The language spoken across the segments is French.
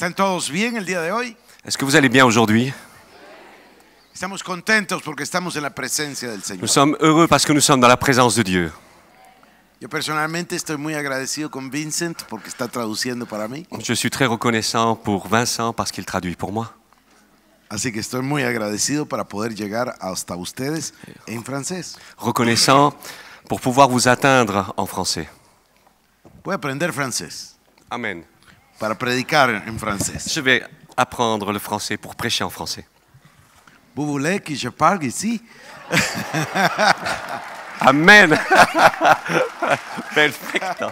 ¿Están todos bien el día de hoy? Est-ce que vous allez bien aujourd'hui Estamos contentos porque estamos en la presencia del Señor. Nous sommes heureux parce que nous sommes dans la présence de Dieu. Yo personalmente estoy muy agradecido con Vincent porque está traduciendo para mí. Je suis très reconnaissant pour Vincent parce qu'il traduit pour moi. Así que estoy muy agradecido para poder llegar hasta ustedes en francés. Reconnaissant pour pouvoir vous atteindre en français. Puede aprender francés. Amen. Je vais apprendre le français pour prêcher en français. Vous voulez que je parle ici Amen. Perfecto.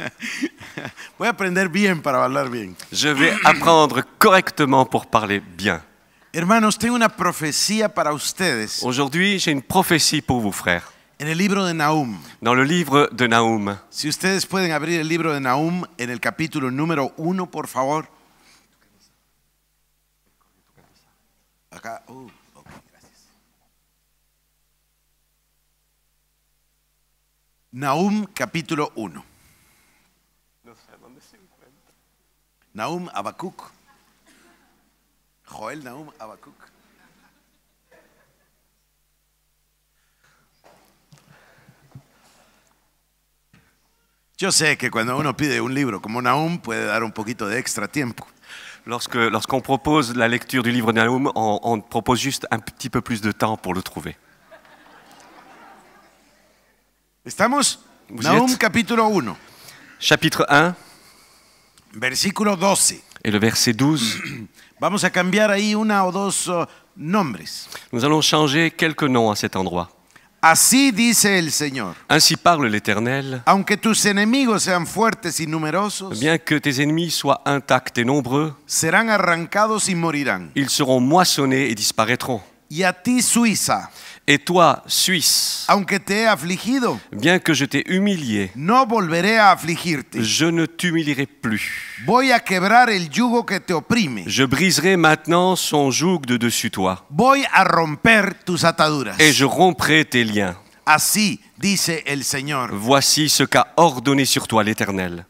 a aprender bien para hablar bien. Je vais apprendre correctement pour parler bien. Hermanos, tengo una profecía para ustedes. Aujourd'hui, j'ai une prophétie pour vous, frères. En el libro de Nahum. Dans le livre de Si ustedes pueden abrir el libro de Nahum en el capítulo número uno, por favor. Acá. Uh, Nahum capítulo 1. No sé dónde Nahum Abacuc. Joel Nahum Abacuc. Je sais que cuando uno pide un libro como Nahum puede dar un poquito de extra tiempo. Lorsque, lorsqu'on propose la lecture du livre de Nahum, on, on propose juste un petit peu plus de temps pour le trouver. ¿Estamos? Vous Nahum capítulo 1, Chapitre 1 versículo 12. et le verset 12. Vamos a cambiar ahí una o dos oh, nombres. Nous allons changer quelques noms à cet endroit. Así dice el Señor. Ainsi parle l'Éternel. Aunque tus enemigos sean fuertes y numerosos, bien que tes ennemis soient intacts et nombreux, serán arrancados y morirán. Ils seront moissonnés et disparaîtront. Y a ti Suiza. Et toi, Suisse, bien que je t'ai humilié, je ne t'humilierai plus. Voy à quebrar el yugo que te Je briserai maintenant son joug de dessus toi. Voy a romper tus Et je romprai tes liens. Así el Señor. Voici ce qu'a ordonné sur toi l'Éternel.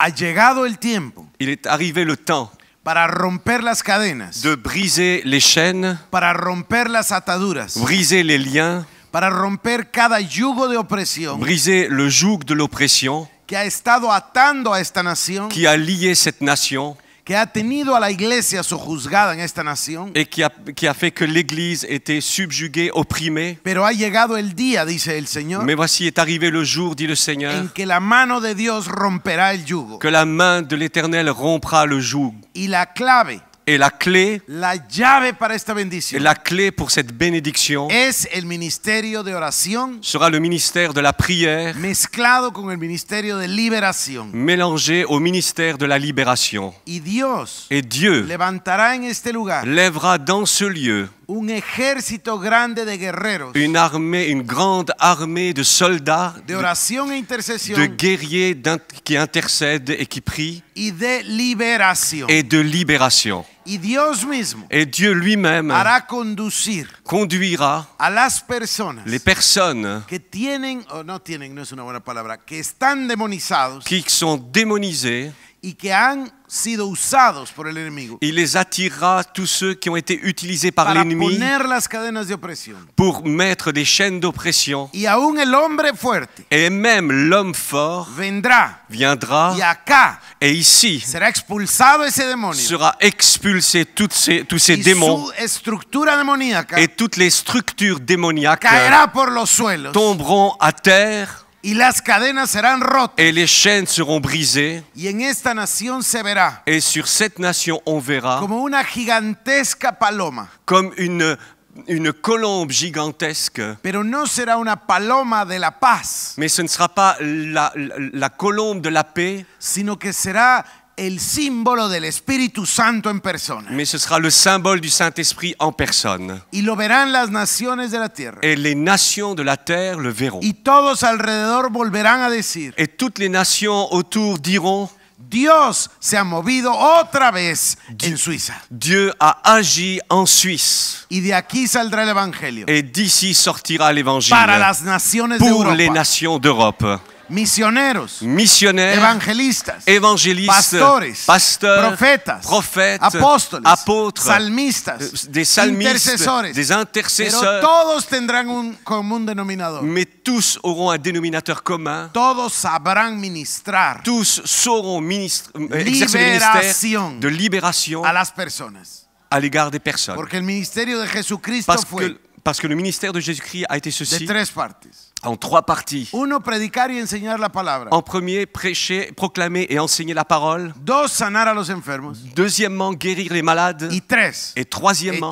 Il est arrivé le temps para romper las cadenas, de briser les chaînes, para romper las ataduras, briser les liens, para romper cada yugo de opresión, briser le joug de l'oppression qui a estado atando a esta nación, qui a lié cette nation, que ha tenido a la iglesia sojuzgada en esta nación. Et que a, qui fait que l'église était subjuguée, opprimée. Pero ha llegado el día, dice el Señor. Mais voici est arrivé le jour, dit le Seigneur. En que la mano de Dios romperá el yugo. Que la main de l'Éternel rompra le joug. il la clave et la clé, la llave para esta bendición, la clé pour cette bénédiction, es el ministerio de oración, sera le ministère de la prière, mezclado con el ministerio de liberación, mélangé au ministère de la libération. Y Dios, et Dieu, levantara en este lugar, lèvera dans ce lieu, un ejército grande de guerreros. Une armée, une grande armée de soldats, de oración e intercesión, de guerriers qui intercèdent et qui prient, y de liberación. et de libération. Y Dios mismo et Dieu lui-même conduira a las personas les personnes que tienen, oh, no tienen, no es una buena palabra, que están demonizados, qui sont démonisées et qui han sido usados por el enemigo. Il les attirera tous ceux qui ont été utilisés par l'ennemi poner las cadenas de opresión. pour mettre des chaînes d'oppression. Y aún el hombre fuerte Et même l'homme fort vendrá viendra y acá et ici será expulsado ese demonio. sera expulsé toutes ces, tous ces y démons su estructura demoníaca et toutes les structures démoniaques caerá por los suelos. tomberont à terre y las cadenas serán rotas. Et les chaînes seront brisées. Y en esta nación se verá. Et sur cette nation, on verra. Como una gigantesca paloma. Comme une une colombe gigantesque. Pero no será una paloma de la paz. Mais ce ne sera pas la, la, colombe de la paix. Sino que será el símbolo del Espíritu Santo en persona. Mais ce sera le symbole du Saint-Esprit en personne. Y lo verán las naciones de la tierra. Et les nations de la terre le verront. Y todos alrededor volverán a decir. Et toutes les nations autour diront Dios se ha movido otra vez Dieu, en Suiza. Dieu a agi en Suisse. Y de aquí saldrá el evangelio. Et d'ici sortira l'évangile. Para las naciones Pour les nations d'Europe misioneros, missionnaires, évangélistes, évangélistes pastores, pasteurs, prophètes, prophètes apôtres, apôtres salmistes, euh, des salmistes, des intercesseurs. Todos tendrán un común denominador. Mais tous auront un dénominateur commun. Todos sabrán ministrar. Tous sauront ministre, euh, exercer de libération à las personas. À l'égard des personnes. Porque el ministerio de Jesucristo Parce fue que, parce que le ministère de Jésus-Christ a été ceci. De tres partes en trois parties. la En premier, prêcher, proclamer et enseigner la parole. Deuxièmement, guérir les malades. et troisièmement,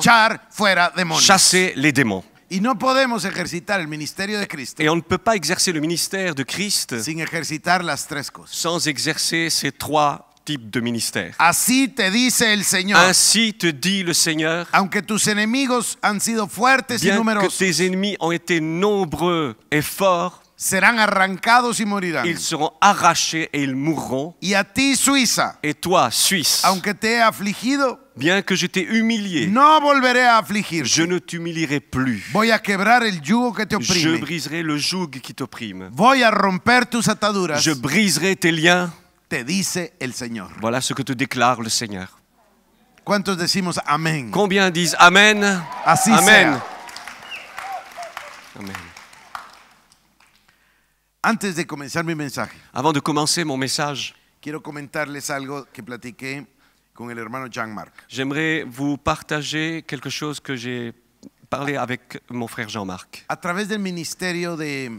chasser les démons. Et on ne peut pas exercer le ministère de Christ sans exercer ces trois type de ministère. Así te dice el Señor. Ainsi te dit le Seigneur. Aunque tus enemigos han sido fuertes bien y numerosos. Que tes ennemis ont été nombreux et forts. Serán arrancados y morirán. Ils seront arrachés et ils mourront. Y a ti, Suiza. Et toi, Suisse. Aunque te he afligido. Bien que je t'ai humilié, no volveré a afligir. je ne t'humilierai plus. Voy a quebrar el yugo que te oprime. Je briserai le joug qui t'opprime. Voy a romper tus ataduras. Je briserai tes liens te dice el Voilà ce que te déclare le Seigneur. Combien disent amen? amen. Avant de commencer mon message. J'aimerais vous partager quelque chose que j'ai parlé avec mon frère Jean-Marc. À travers le ministère de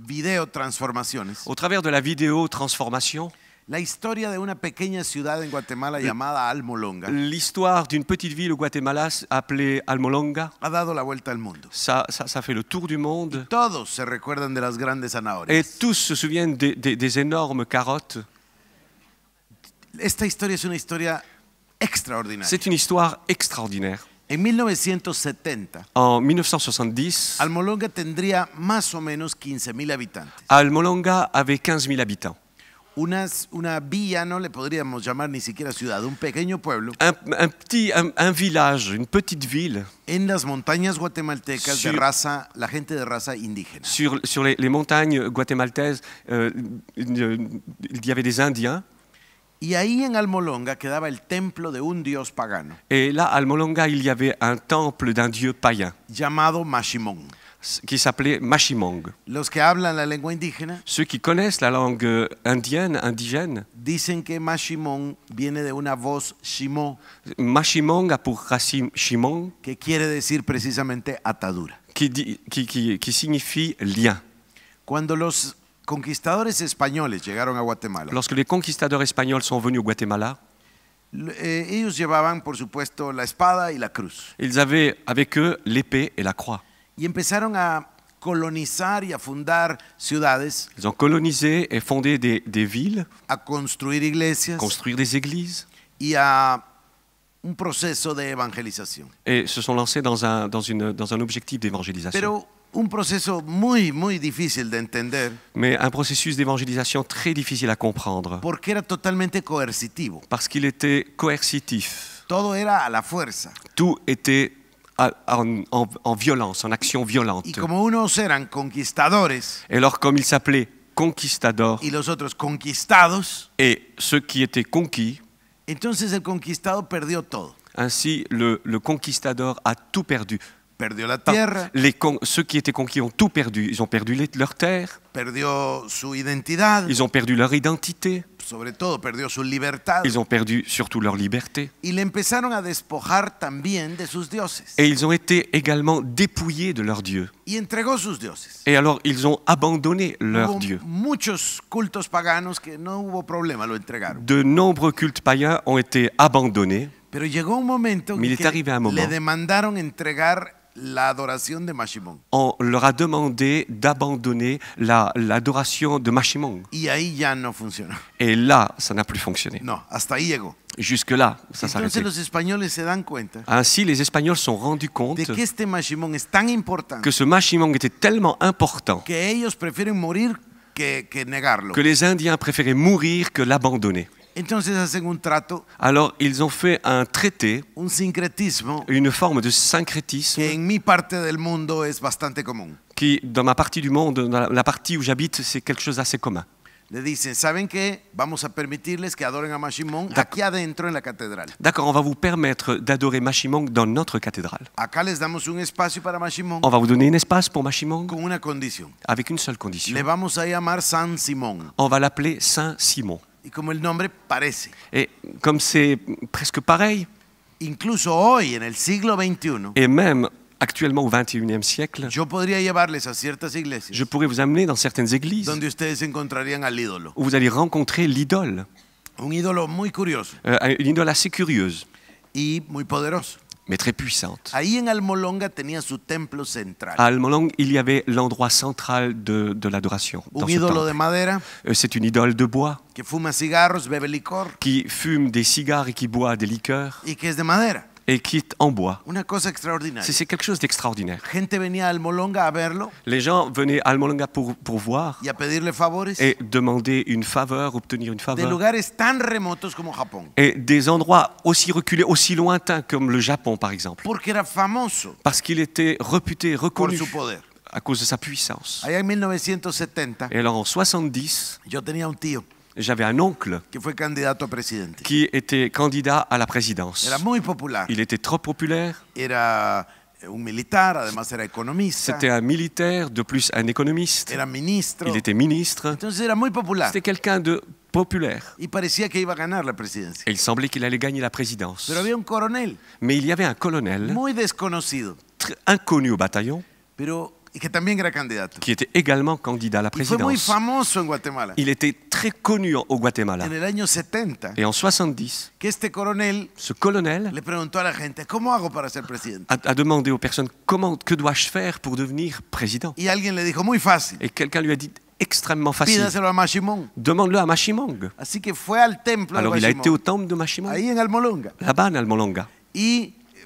video transformaciones. Au travers de la vidéo transformation. La historia de una pequeña ciudad en Guatemala llamada Almolonga. L'histoire d'une petite ville au Guatemala appelée Almolonga. Ha dado la vuelta al mundo. Ça, ça, ça fait le tour du monde. Y todos se recuerdan de las grandes zanahorias. Et tous se souviennent des, des, des énormes carottes. Esta historia es una historia extraordinaria. C'est une histoire extraordinaire. En 1970, en 1970, Almolonga tendría más o menos 15.000 habitantes. Almolonga avait 15.000 habitants. Una, una villa, no le podríamos llamar ni siquiera ciudad, un pequeño pueblo. Un, petit, un, village, une petite ville. En las montañas guatemaltecas de raza, la gente de raza indígena. Sur, sur les, montagnes guatemaltaises, euh, il y avait des Indiens. Y ahí en Almolonga quedaba el templo de un dios pagano. Et la Almolonga, Almolonga, il y avait un temple d'un dieu païen. Llamado Mashimong. Qui s'appelait Mashimong. Los que hablan la lengua indígena. Ceux qui connaissent la langue euh, indienne, indigène. Dicen que Mashimong viene de una voz Shimo. Mashimong por pour racine Que quiere decir precisamente atadura. Qui, significa qui, lien. Cuando los conquistadores españoles llegaron a Guatemala, Lorsque les conquistadors espagnols sont venus au Guatemala, l- eh, ellos llevaban, por supuesto, la espada y la cruz. ils avaient avec eux l'épée et la croix. Y empezaron a colonizar y a fundar ciudades, Ils ont colonisé et fondé des, des villes, a construir iglesias construire des églises y a un proceso de evangelización. et se sont lancés dans un, dans une, dans un objectif d'évangélisation. Pero un proceso muy, muy difícil de entender. Mais un processus d'évangélisation très difficile à comprendre. Porque era totalmente coercitivo. Parce qu'il était coercitif. Todo era a la fuerza. Tout était en, en, en, violence, en action violente. Y como unos eran conquistadores. Et alors comme ils s'appelaient conquistadors. Y los otros conquistados. Et ceux qui étaient conquis. Entonces el conquistado perdió todo. Ainsi le, le conquistador a tout perdu. Perdió la tierra. Les ceux qui étaient conquis ont tout perdu. Ils ont perdu les, leur terre. Perdió su identidad. Ils ont perdu leur identité. Sobre todo, perdió su libertad. Ils ont perdu surtout leur liberté. Y le empezaron a despojar también de sus dioses. Et ils ont été également dépouillés de leurs dieux. Y entregó sus dioses. Et alors ils ont abandonné leurs dieux. Muchos cultos paganos que no hubo problema, lo entregaron. De nombreux cultes païens ont été abandonnés. Pero llegó un momento Mais il est arrivé un moment. Le demandaron entregar l'adoration de On leur a demandé d'abandonner l'adoration de Mashimon. Et là, ça n'a plus fonctionné. Jusque-là, ça s'arrêtait. Ainsi, les Espagnols sont rendus compte que ce Mashimong était tellement important que les Indiens préféraient mourir que l'abandonner. Alors ils ont fait un traité, une forme de syncrétisme qui dans ma partie du monde, dans la partie où j'habite, c'est quelque chose d'assez commun. D'accord, on va vous permettre d'adorer Machimon dans notre cathédrale. On va vous donner un espace pour Machimon Avec une seule condition. On va l'appeler Saint Simon. Y comme le nom paraît. Et comme c'est presque pareil. Incluso hoy, en el siglo 21, Et même actuellement au 21e siècle. Yo podría llevarles a ciertas iglesias. Je pourrais vous amener dans certaines églises. Donde ustedes encontrarían al ídolo. Où vous allez rencontrer l'idole. Un ídolo muy curioso. Euh, une idole assez curieuse. Y muy poderoso mais très puissante. Ahí en Almolonga tenía su templo central. À Almolong, il y avait l'endroit central de, de l'adoration. Un ídolo de madera. Euh, c'est une idole de bois. Que fuma cigarros, bebe licor. Qui fume des cigares et qui boit des liqueurs. Y que es de madera et qui en bois. C'est quelque chose d'extraordinaire. Les gens venaient à Almolonga pour, pour voir et demander une faveur, obtenir une faveur. Et des endroits aussi reculés, aussi lointains comme le Japon par exemple. Parce qu'il était réputé, reconnu à cause de sa puissance. Et alors en 70, j'avais un oncle qui était candidat à la présidence. Il était trop populaire. Eh, C'était un militaire, de plus un économiste. Il était ministre. C'était quelqu'un de populaire. il semblait qu'il allait gagner la présidence. Mais il y avait un colonel inconnu au bataillon qui était également candidat à la présidence. Il était très connu au Guatemala. Et en 70, ce colonel a, demandé aux personnes comment, que dois-je faire pour devenir président Et quelqu'un lui a dit extrêmement facile. Demande-le à Machimong. Alors il a été au temple de Machimong. Là-bas, en Almolonga.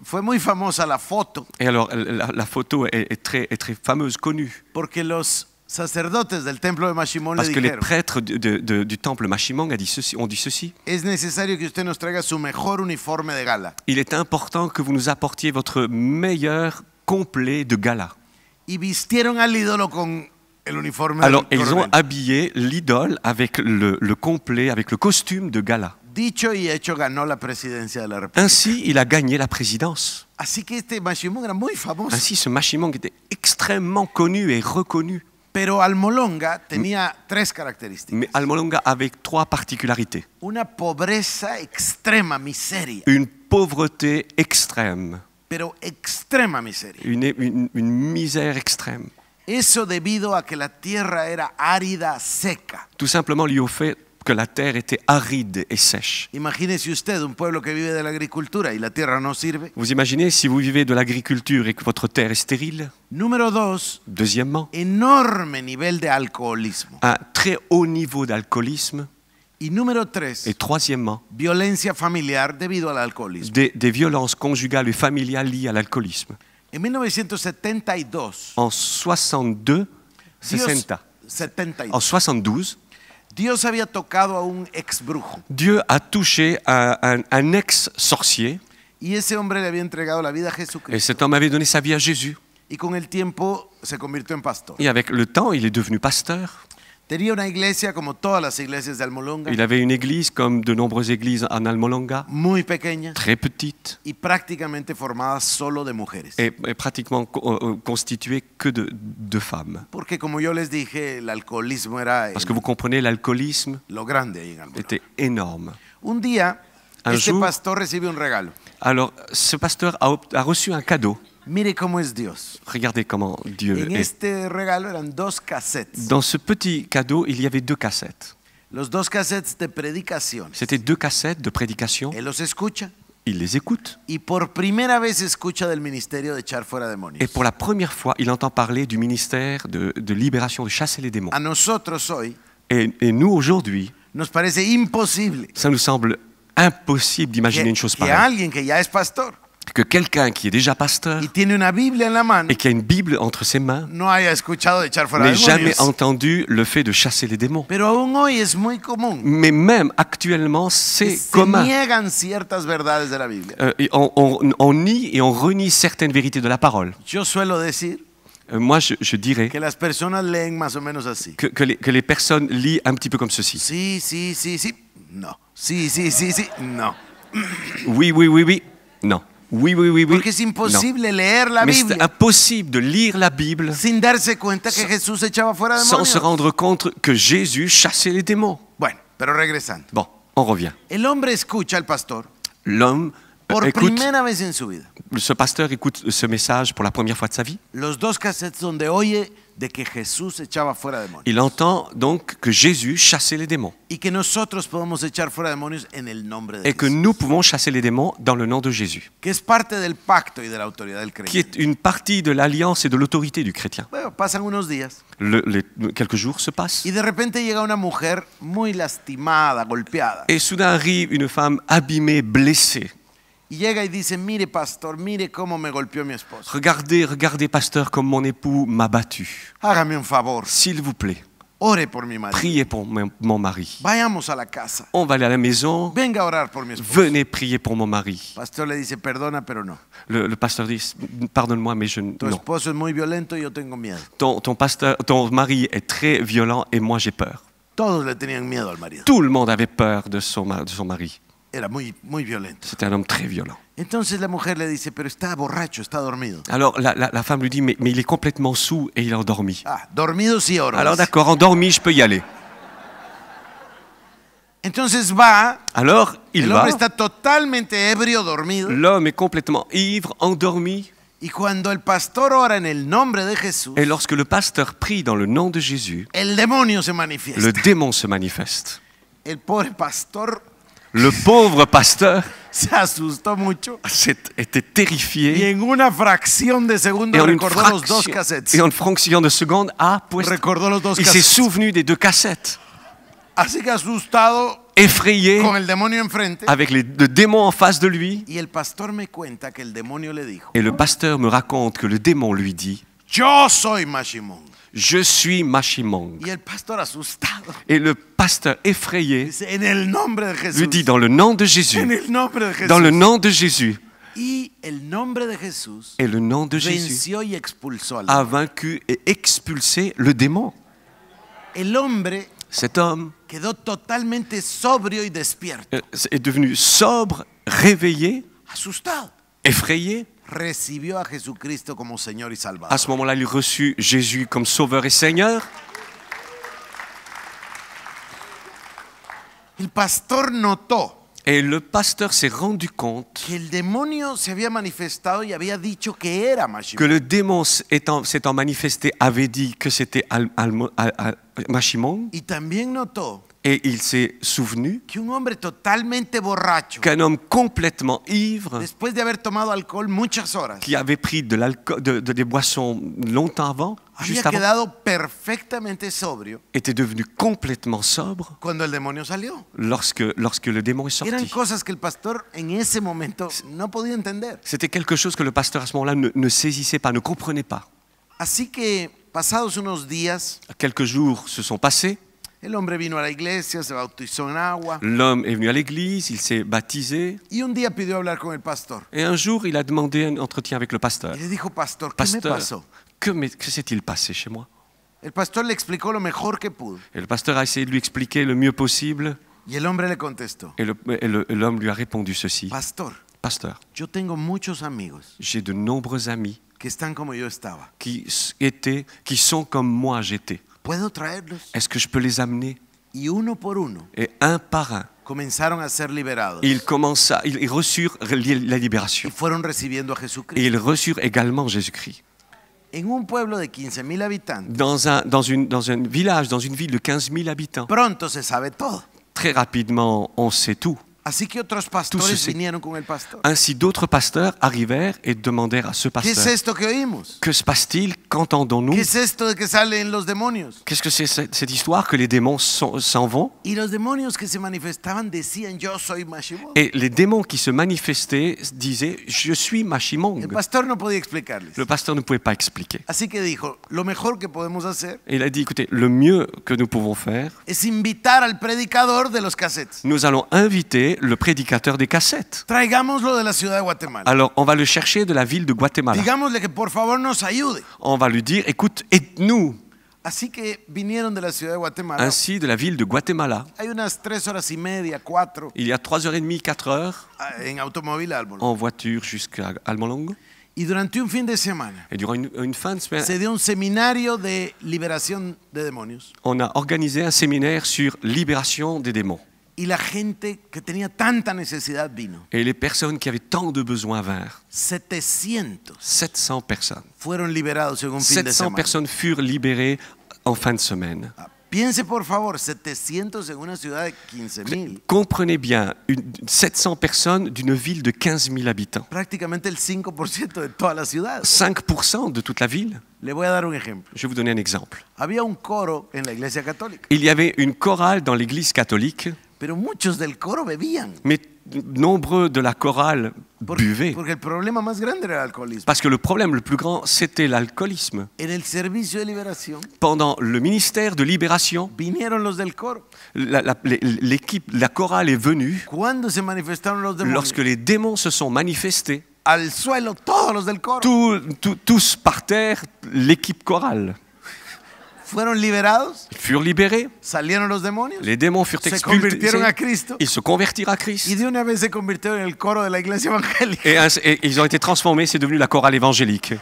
Fue muy famosa la foto. Et alors, la, la photo est, est, très, est très fameuse, connue. Porque los sacerdotes del templo de Mashimon Parce le que les prêtres de- de- de- du temple Machimang a dit ceci, ont dit ceci. es necesario que usted nos traiga su mejor uniforme de gala. Il est important que vous nous apportiez votre meilleur complet de gala. Y vistieron al ídolo con el uniforme Alors, ils ont habillé l'idole avec le, le complet, avec le costume de gala. Dicho y hecho, ganó la la presidencia de Ainsi, il a gagné la présidence. Así que este era muy famoso. Ainsi, ce Machimong était extrêmement connu et reconnu. Pero Almolonga tenía tres características. Mais Almolonga avait trois particularités. Una pobreza extrema, miseria. Une pauvreté extrême. Pero extrema miseria. Une, une, une, misère extrême. Eso debido a que la tierra era árida, seca. Tout simplement lié au fait que la terre était aride et sèche. Imaginez-vous usted un pueblo que vive de l'agriculture et la terre no sirve. Vous imaginez si vous vivez de l'agriculture et que votre terre est stérile Numéro 2. Deuxièmement, énorme niveau d'alcoolisme. Un très haut niveau d'alcoolisme. Y numéro 3. et troisièmement, violencia familiar debido al alcoholismo. Des, des violences conjugales et familiales liées à l'alcoolisme. En 1972, en 62, 60, 72. en 72, Dios había tocado a un ex brujo. Dieu a touché à un, un ex sorcier. Y ese hombre le había entregado la vida a Jesucristo. Et cet homme avait donné sa vie à Jésus. Y con el tiempo se convirtió en pastor. Y avec le temps, il est devenu pasteur. Il avait une église comme de nombreuses églises en Almolonga. Très petite. Et pratiquement euh, euh, constituée que de, femmes. Parce que vous comprenez, l'alcoolisme était énorme. Un jour, alors ce pasteur a reçu un cadeau. Mire cómo es Dios. Regardez comment Dieu en est. Este regalo eran dos cassettes. Dans ce petit cadeau, il y avait deux cassettes. Los dos cassettes de predicación. C'était deux cassettes de prédication. Él los escucha. Il les écoute. Y por primera vez escucha del ministerio de echar fuera demonios. Et pour la première fois, il entend parler du ministère de, de libération, de chasser les démons. A nosotros hoy. Et, et nous aujourd'hui. Nos parece imposible. Ça nous semble impossible d'imaginer une chose pareille. Que alguien que ya es pastor que quelqu'un qui est déjà pasteur la et qui a une Bible entre ses mains n'ait jamais entendu le fait de chasser les démons. Mais même actuellement, c'est commun. Euh, on, nie et on renie certaines vérités de la parole. Euh, moi, je, dirais que, les, personnes lisent un petit peu comme ceci. Si, si, si, si, non. Si, si, si, si, non. Oui, oui, oui, oui, non. Oui, oui, oui, oui. Porque es imposible non. leer la Mais Bible. impossible de lire la Bible. Sin darse cuenta que Jesús echaba fuera demonios. Sans se rendre compte que Jésus chassait les démons. Bueno, pero regresando. Bon, on revient. El hombre escucha al pastor. L'homme euh, Por écoute, primera vez en su vida. Ce pasteur écoute ce message pour la première fois de sa vie. Los dos cassettes donde oye il entend donc que Jésus chassait les démons. Et que nous pouvons chasser les démons dans le nom de Jésus. Que Qui est une partie de l'alliance et de l'autorité du chrétien. quelques jours se passent. de repente Et soudain arrive une femme abîmée, blessée. Il llega y dice, mire pastor, mire cómo me golpeó mi esposo. Regardez, regardez pasteur comme mon époux m'a battu. Hágame un favor. S'il vous plaît. Ore por mi marido. Priez pour mon mari. Vayamos a la casa. On va aller à la maison. Venga a orar por mi esposo. Venez prier pour mon mari. Pastor le dice, perdona, pero no. Le, le pasteur dit, pardonne-moi, mais je ne. Tu esposo muy violento, yo tengo miedo. Ton, ton, pasteur, ton mari est très violent et moi j'ai peur. Todos le tenían miedo al marido. Tout le monde avait peur de son, de son mari. Era muy, muy violento. C'était un homme très violent. Entonces la mujer le dice, pero está borracho, está dormido. Alors la, la, la femme lui dit, mais, mais il est complètement sous et il est endormi. Ah, dormido sí ahora. Alors d'accord, endormi, je peux y aller. Entonces va. Alors il El va. hombre está totalmente ebrio, dormido. L'homme est complètement ivre, endormi. Y cuando el pastor ora en el nombre de Jesús, Et lorsque le pasteur prie dans le nom de Jésus, el demonio se manifiesta. le démon se manifeste. El pobre pastor le pauvre pasteur se asustó mucho. était terrifié. Y en una fracción de segundo recordó fraction, los dos cassettes. Et en une fraction de seconde a pues, recordó los dos Il s'est souvenu des deux cassettes. Así que asustado effrayé con el demonio enfrente, avec les, le démon en face de lui. Y el pastor me cuenta que el demonio le dijo, et le pasteur me raconte que le démon lui dit Yo soy Mashimon je suis Machimong. Et le pasteur effrayé lui dit, dans le nom de Jésus, dans le nom de Jésus, et le nom de Jésus a vaincu et expulsé le démon. Cet homme euh, est devenu sobre, réveillé, effrayé recibió a Jesucristo como Señor y Salvador. À ce moment-là, il reçut Jésus comme Sauveur et Seigneur. El pasteur notó Et le pasteur s'est rendu compte que, le démon se había manifestado y avait dit que, era que le démon s'étant manifesté avait dit que c'était Mashimon. Et también notó et il s'est souvenu qu'un homme complètement ivre, qui avait pris de l'alcool, de, des boissons longtemps avant, était devenu complètement sobre lorsque, lorsque le démon est sorti. C'était quelque chose que le pasteur à ce moment-là ne, saisissait pas, ne comprenait pas. Ainsi que, quelques jours se sont passés. L'homme est venu à l'église, il s'est baptisé. Et un jour, il a demandé un entretien avec le pasteur. Il lui a dit, « pasteur que, que s'est-il passé chez moi Et le pasteur a essayé de lui expliquer le mieux possible. Et l'homme lui a répondu ceci. Pasteur, j'ai de nombreux amis qui sont comme moi j'étais. ¿Puedo traerlos? Est-ce que je peux les amener? Y uno por uno. Et un par un. Comenzaron a ser liberados. Il commença, ils reçurent la libération. Y fueron recibiendo a Jesucristo. Et ils reçurent également Jésus-Christ. En un pueblo de 15 habitantes. Dans un, dans, une, dans un village, dans une ville de 15 000 habitants. Pronto se sabe todo. Très rapidement, on sait tout. Ainsi d'autres pasteurs arrivèrent et demandèrent à ce pasteur. que, se passe-t-il Qu'entendons-nous Qu'est-ce que c'est cette, histoire que les démons s'en vont Et les démons qui se manifestaient disaient je suis Machimong Le pasteur ne pouvait pas expliquer. il a dit écoutez, le mieux que nous pouvons faire. Es invitar al predicador de los cassettes. Nous allons inviter le prédicateur des cassettes. Traigámoslo de la ciudad de Guatemala. Alors, on va le chercher de la ville de Guatemala. Digámosle que por favor nos ayude. On va lui dire, écoute, aide-nous. Así que vinieron de la ciudad de Guatemala. Ainsi, de la ville de Guatemala. Hay unas tres horas y media, cuatro. Il y a 3 heures et demie, 4 heures. En automóvil a Almolongo. En voiture jusqu'à Almolongo. Y durante un fin de semana. Et durant une, une fin de semaine. Se dio un seminario de liberación de demonios. On a organisé un séminaire sur libération des démons. Et la gente que tenía tanta necesidad vino. Et les personnes qui avaient tant de besoins vinrent. 700. 700 personnes. Fueron liberados en 700 fin de personnes furent libérées en fin de semaine. Ah, piense por favor, 700 en una ciudad de 15 000. Comprenez bien, une, 700 personnes d'une ville de 15 000 habitants. Pratiquement le 5% de toda la ciudad. 5% de toute la ville. Le voy a dar un ejemplo. Je vais vous donner un exemple. Había un coro en la iglesia católica. Il y avait une chorale dans l'église catholique. Mais nombreux de la chorale buvaient. Parce que le problème le plus grand, c'était l'alcoolisme. de Pendant le ministère de libération, l'équipe, la, chorale est venue. lorsque les démons se sont manifestés, al tous par terre, l'équipe chorale fueron liberados. Furent libérés. Salieron los demonios. Les démons furent expulsés. Se convirtieron a Cristo. Ils se convertirent à Christ. Y de una vez se convirtieron en le coro de la iglesia evangélica. Et, ils ont été transformés, c'est devenu la chorale évangélique.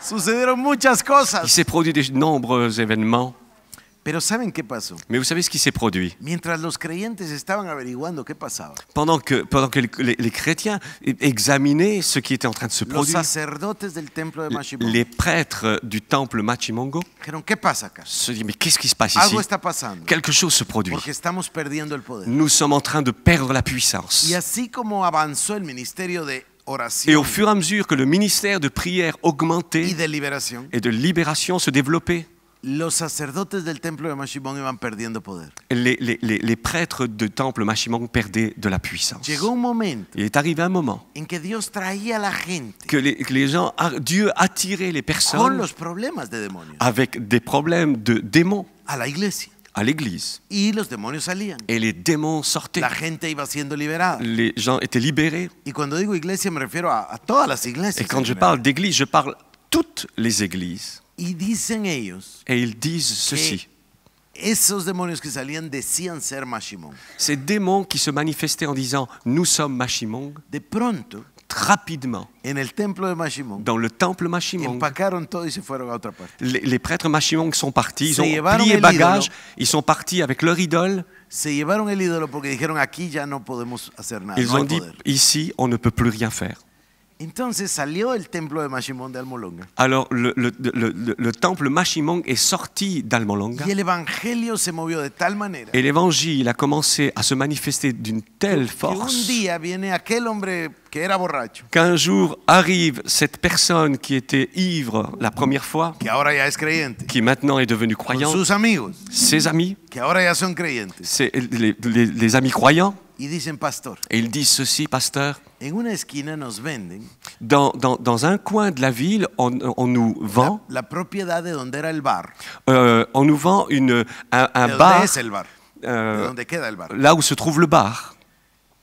Sucedieron muchas cosas. Il s'est produit de nombreux événements. Mais vous savez ce qui s'est produit Pendant que, pendant que les, chrétiens examinaient ce qui était en train de se produire, les prêtres du temple Machimongo se disaient, mais qu'est-ce qui se passe ici Quelque chose se produit. Nous sommes en train de perdre la puissance. et au fur et à mesure que le ministère de prière augmentait et de libération se développait, los sacerdotes del templo de Mashimon iban perdiendo poder. Les, les, les, les prêtres du temple Mashimon perdaient de la puissance. Llegó un momento Il est arrivé un moment en que, Dios traía la gente que, les, que les gens, Dieu attirait les personnes con los problemas de demonios. avec des problèmes de démons à la iglesia. à l'église. Y los demonios salían. Et les démons sortaient. La gente iba siendo liberada. Les gens étaient libérés. Y cuando digo iglesia me refiero a, a todas las iglesias. Et quand je parle d'église, je parle toutes les églises. Et ils disent ceci. Ces démons qui se manifestaient en disant Nous sommes Machimong ». De pronto, rapidement, dans le temple Machimong. les, prêtres Machimong sont partis, ils ont pris plié bagages, ils sont partis avec leur idole. Ils ont dit Ici, on ne peut plus rien faire. Alors le, temple Machimon est sorti d'Almolonga. Y se de Et l'évangile a commencé à se manifester d'une telle force. Qu'un jour arrive cette personne qui était ivre la première fois. Qui maintenant est devenue croyante. Ses amis. les amis croyants. Y dicen, pastor, Et ils disent ceci, pasteur, en una esquina nos venden dans, dans- dans un coin de la ville, on, on nous vend, la propiedad de donde era el bar, euh, on nous vend une, un, un de bar el bar, euh, de euh, donde queda el bar. là où se trouve le bar.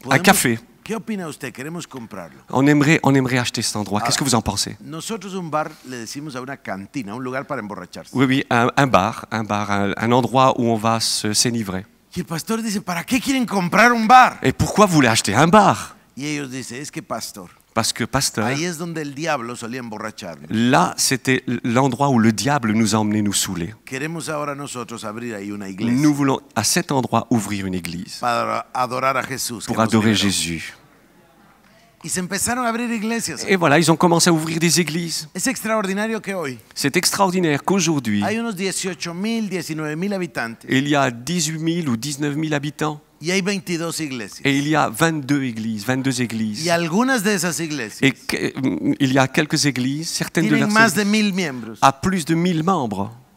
Podemos- café. ¿Qué opina usted? Queremos comprarlo. On aimerait, on aimerait acheter cet endroit. Qu'est-ce que vous en pensez Nosotros un bar le decimos a una cantina, un lugar para emborracharse. Oui, oui, un, un bar, un bar, un, un endroit où on va se s'enivrer. Y el pastor dice, ¿para qué quieren comprar un bar? Et pourquoi voulez acheter un bar Y ellos dicen, es que pastor. Parce que pasteur, Ahí es donde el diablo solía emborracharnos. là, c'était l'endroit où le diable nous a emmenés nous saouler. Queremos ahora nosotros abrir ahí una iglesia Nous voulons à cet endroit ouvrir une église para adorar a Jesús. pour adorer liberó. Jésus. Et voilà, ils ont commencé à ouvrir des églises. C'est extraordinaire qu'aujourd'hui, il y a 18 000 ou 19 000 habitants. Et il y a 22 églises, 22 églises. Et mm, il y a quelques églises, certaines de leurs églises, à plus de 1000 membres.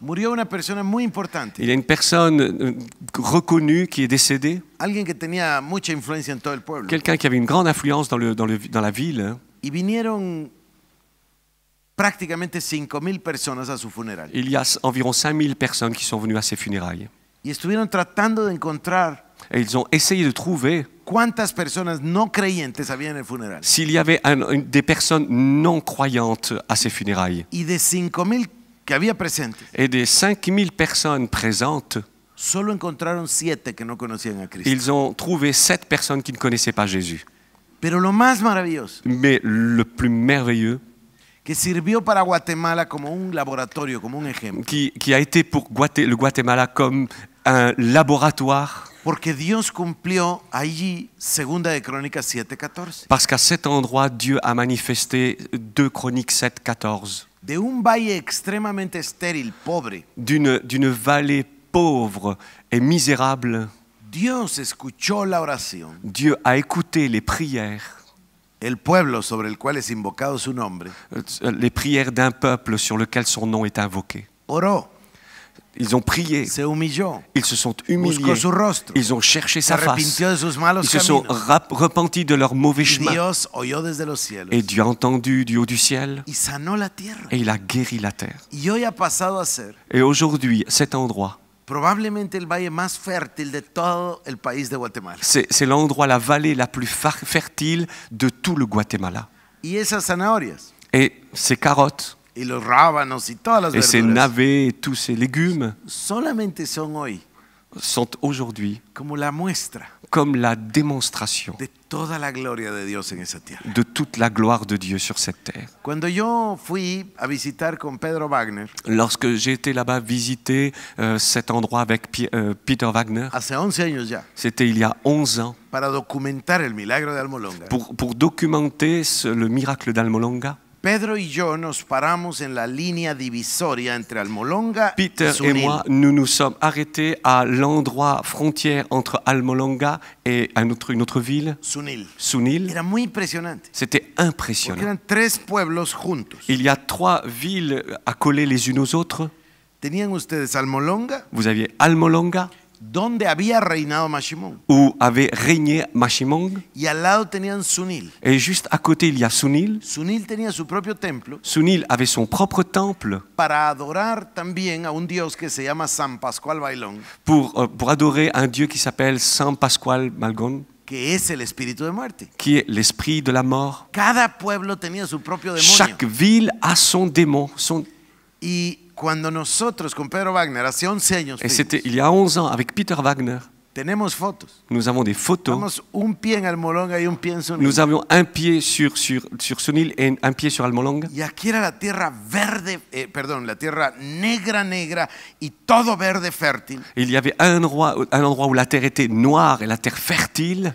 Murió una persona muy importante. Il y a une personne euh, reconnue qui est décédée. Alguien que tenía mucha influencia en todo el pueblo. Quelqu'un qui avait une grande influence dans, le, dans, le, dans la ville. Hein. Y vinieron prácticamente 5000 personas a su funeral. Il y a environ 5000 personnes qui sont venues à ses funérailles. Y estuvieron tratando de encontrar et ils ont essayé de trouver cuántas personas no creyentes habían en el funeral. S'il y avait un, des personnes non croyantes à ses funérailles. Y de 5000 et des 5000 personnes présentes, ils ont trouvé sept personnes qui ne connaissaient pas Jésus. Mais le plus merveilleux, que sirvió Guatemala un un qui, a été pour le Guatemala comme un laboratoire, parce qu'à cet endroit, Dieu a manifesté 2 Chroniques 7, 14 de un valle extrêmement stérile, pobre. D'une d'une vallée pauvre et misérable. Dios escuchó la oración. Dieu a écouté les prières. El pueblo sobre el cual es invocado su nombre. Euh, les prières d'un peuple sur lequel son nom est invoqué. Oró. Ils ont prié. Ils se sont humiliés. Ils ont cherché sa face. Ils se sont repentis de leurs mauvais chemins. Et Dieu a entendu du haut du ciel. Et il a guéri la terre. Et aujourd'hui, cet endroit. C'est l'endroit, la vallée la plus fertile de tout le Guatemala. Et ces carottes y los rábanos y todas las et ces verduras navets, et tous ces légumes solamente son hoy sont aujourd'hui como la muestra comme la démonstration de toda la gloria de Dios en esa tierra. de toute la gloire de Dieu sur cette terre. Cuando yo fui a visitar con Pedro Wagner Lorsque j'ai été là-bas visiter euh, cet endroit avec euh, Peter Wagner, hace 11 años ya c'était il y a 11 ans, para documentar el milagro de Almolonga, pour, pour documenter ce- le miracle d'Almolonga, Pedro y yo nos paramos en la línea divisoria entre Almolonga Peter et, moi, nous nous sommes arrêtés à l'endroit frontière entre Almolonga et un autre, une autre ville, Sunil. Sunil. Era muy impresionante. C'était impressionnant. Eran tres pueblos juntos. Il y a trois villes accolées les unes aux autres. Tenían ustedes Almolonga. Vous aviez Almolonga donde había reinado Mashimon. Où avait régné Mashimon. Y al lado tenían Sunil. Et juste à côté, il y a Sunil. Sunil tenía su propio templo. Sunil avait son propre temple. Para adorar también a un dios que se llama San Pascual Bailón. Pour euh, pour adorer un dieu qui s'appelle San Pascual Malgon. Que es el espíritu de muerte. Qui est l'esprit de la mort. Cada pueblo tenía su propio demonio. Chaque ville a son démon, son y Cuando nosotros con Pedro Wagner hace 11 años. Et c'était il y a 11 ans avec Peter Wagner. Tenemos fotos. Nous avons des photos. Un pied en Almolonga y un pied en Sunil. Nous avions un pied sur sur sur Sunil et un pied sur Almolonga. Y aquí era la tierra verde, eh, perdón, la tierra negra negra y todo verde fértil. Il y avait un endroit un endroit où la terre était noire et la terre fertile.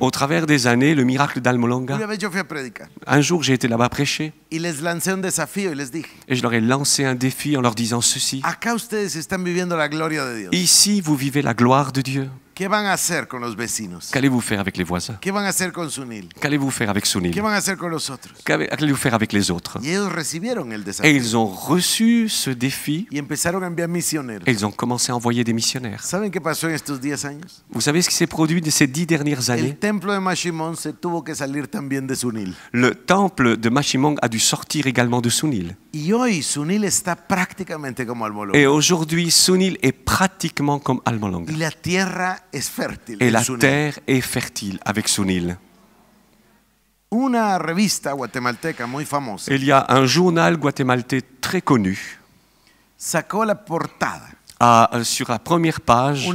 Au travers des années, le miracle d'Almolonga. Un jour, j'ai été là-bas prêcher. Et je leur ai lancé un défi en leur disant ceci. Ici, vous vivez la gloire de Dieu. Qu'allez-vous faire avec les voisins Qu'allez-vous faire avec Sunil Qu'allez-vous faire avec les autres Et ils ont reçu ce défi. Et ils ont commencé à envoyer des missionnaires. Vous savez ce qui s'est produit de ces dix dernières années Le temple de Machimong a dû sortir également de Sunil. Et aujourd'hui, Sunil est pratiquement comme Almolonga. Et la terre est fertile avec Sunil. Il y a un journal guatémaltèque très connu. Euh, sur la première page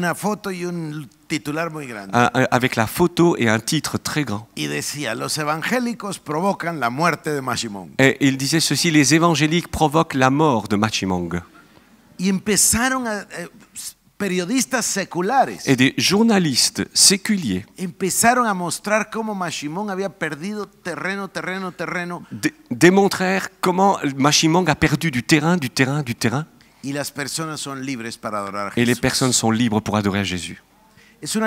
avec la photo et un titre très grand. la Et il disait ceci, les évangéliques provoquent la mort de Machimong. Eh, et des journalistes séculiers Empezaron a mostrar cómo démontrèrent comment Machimong a perdu du terrain, du terrain, du terrain, libres Et les personnes sont libres pour adorer Jésus. C'est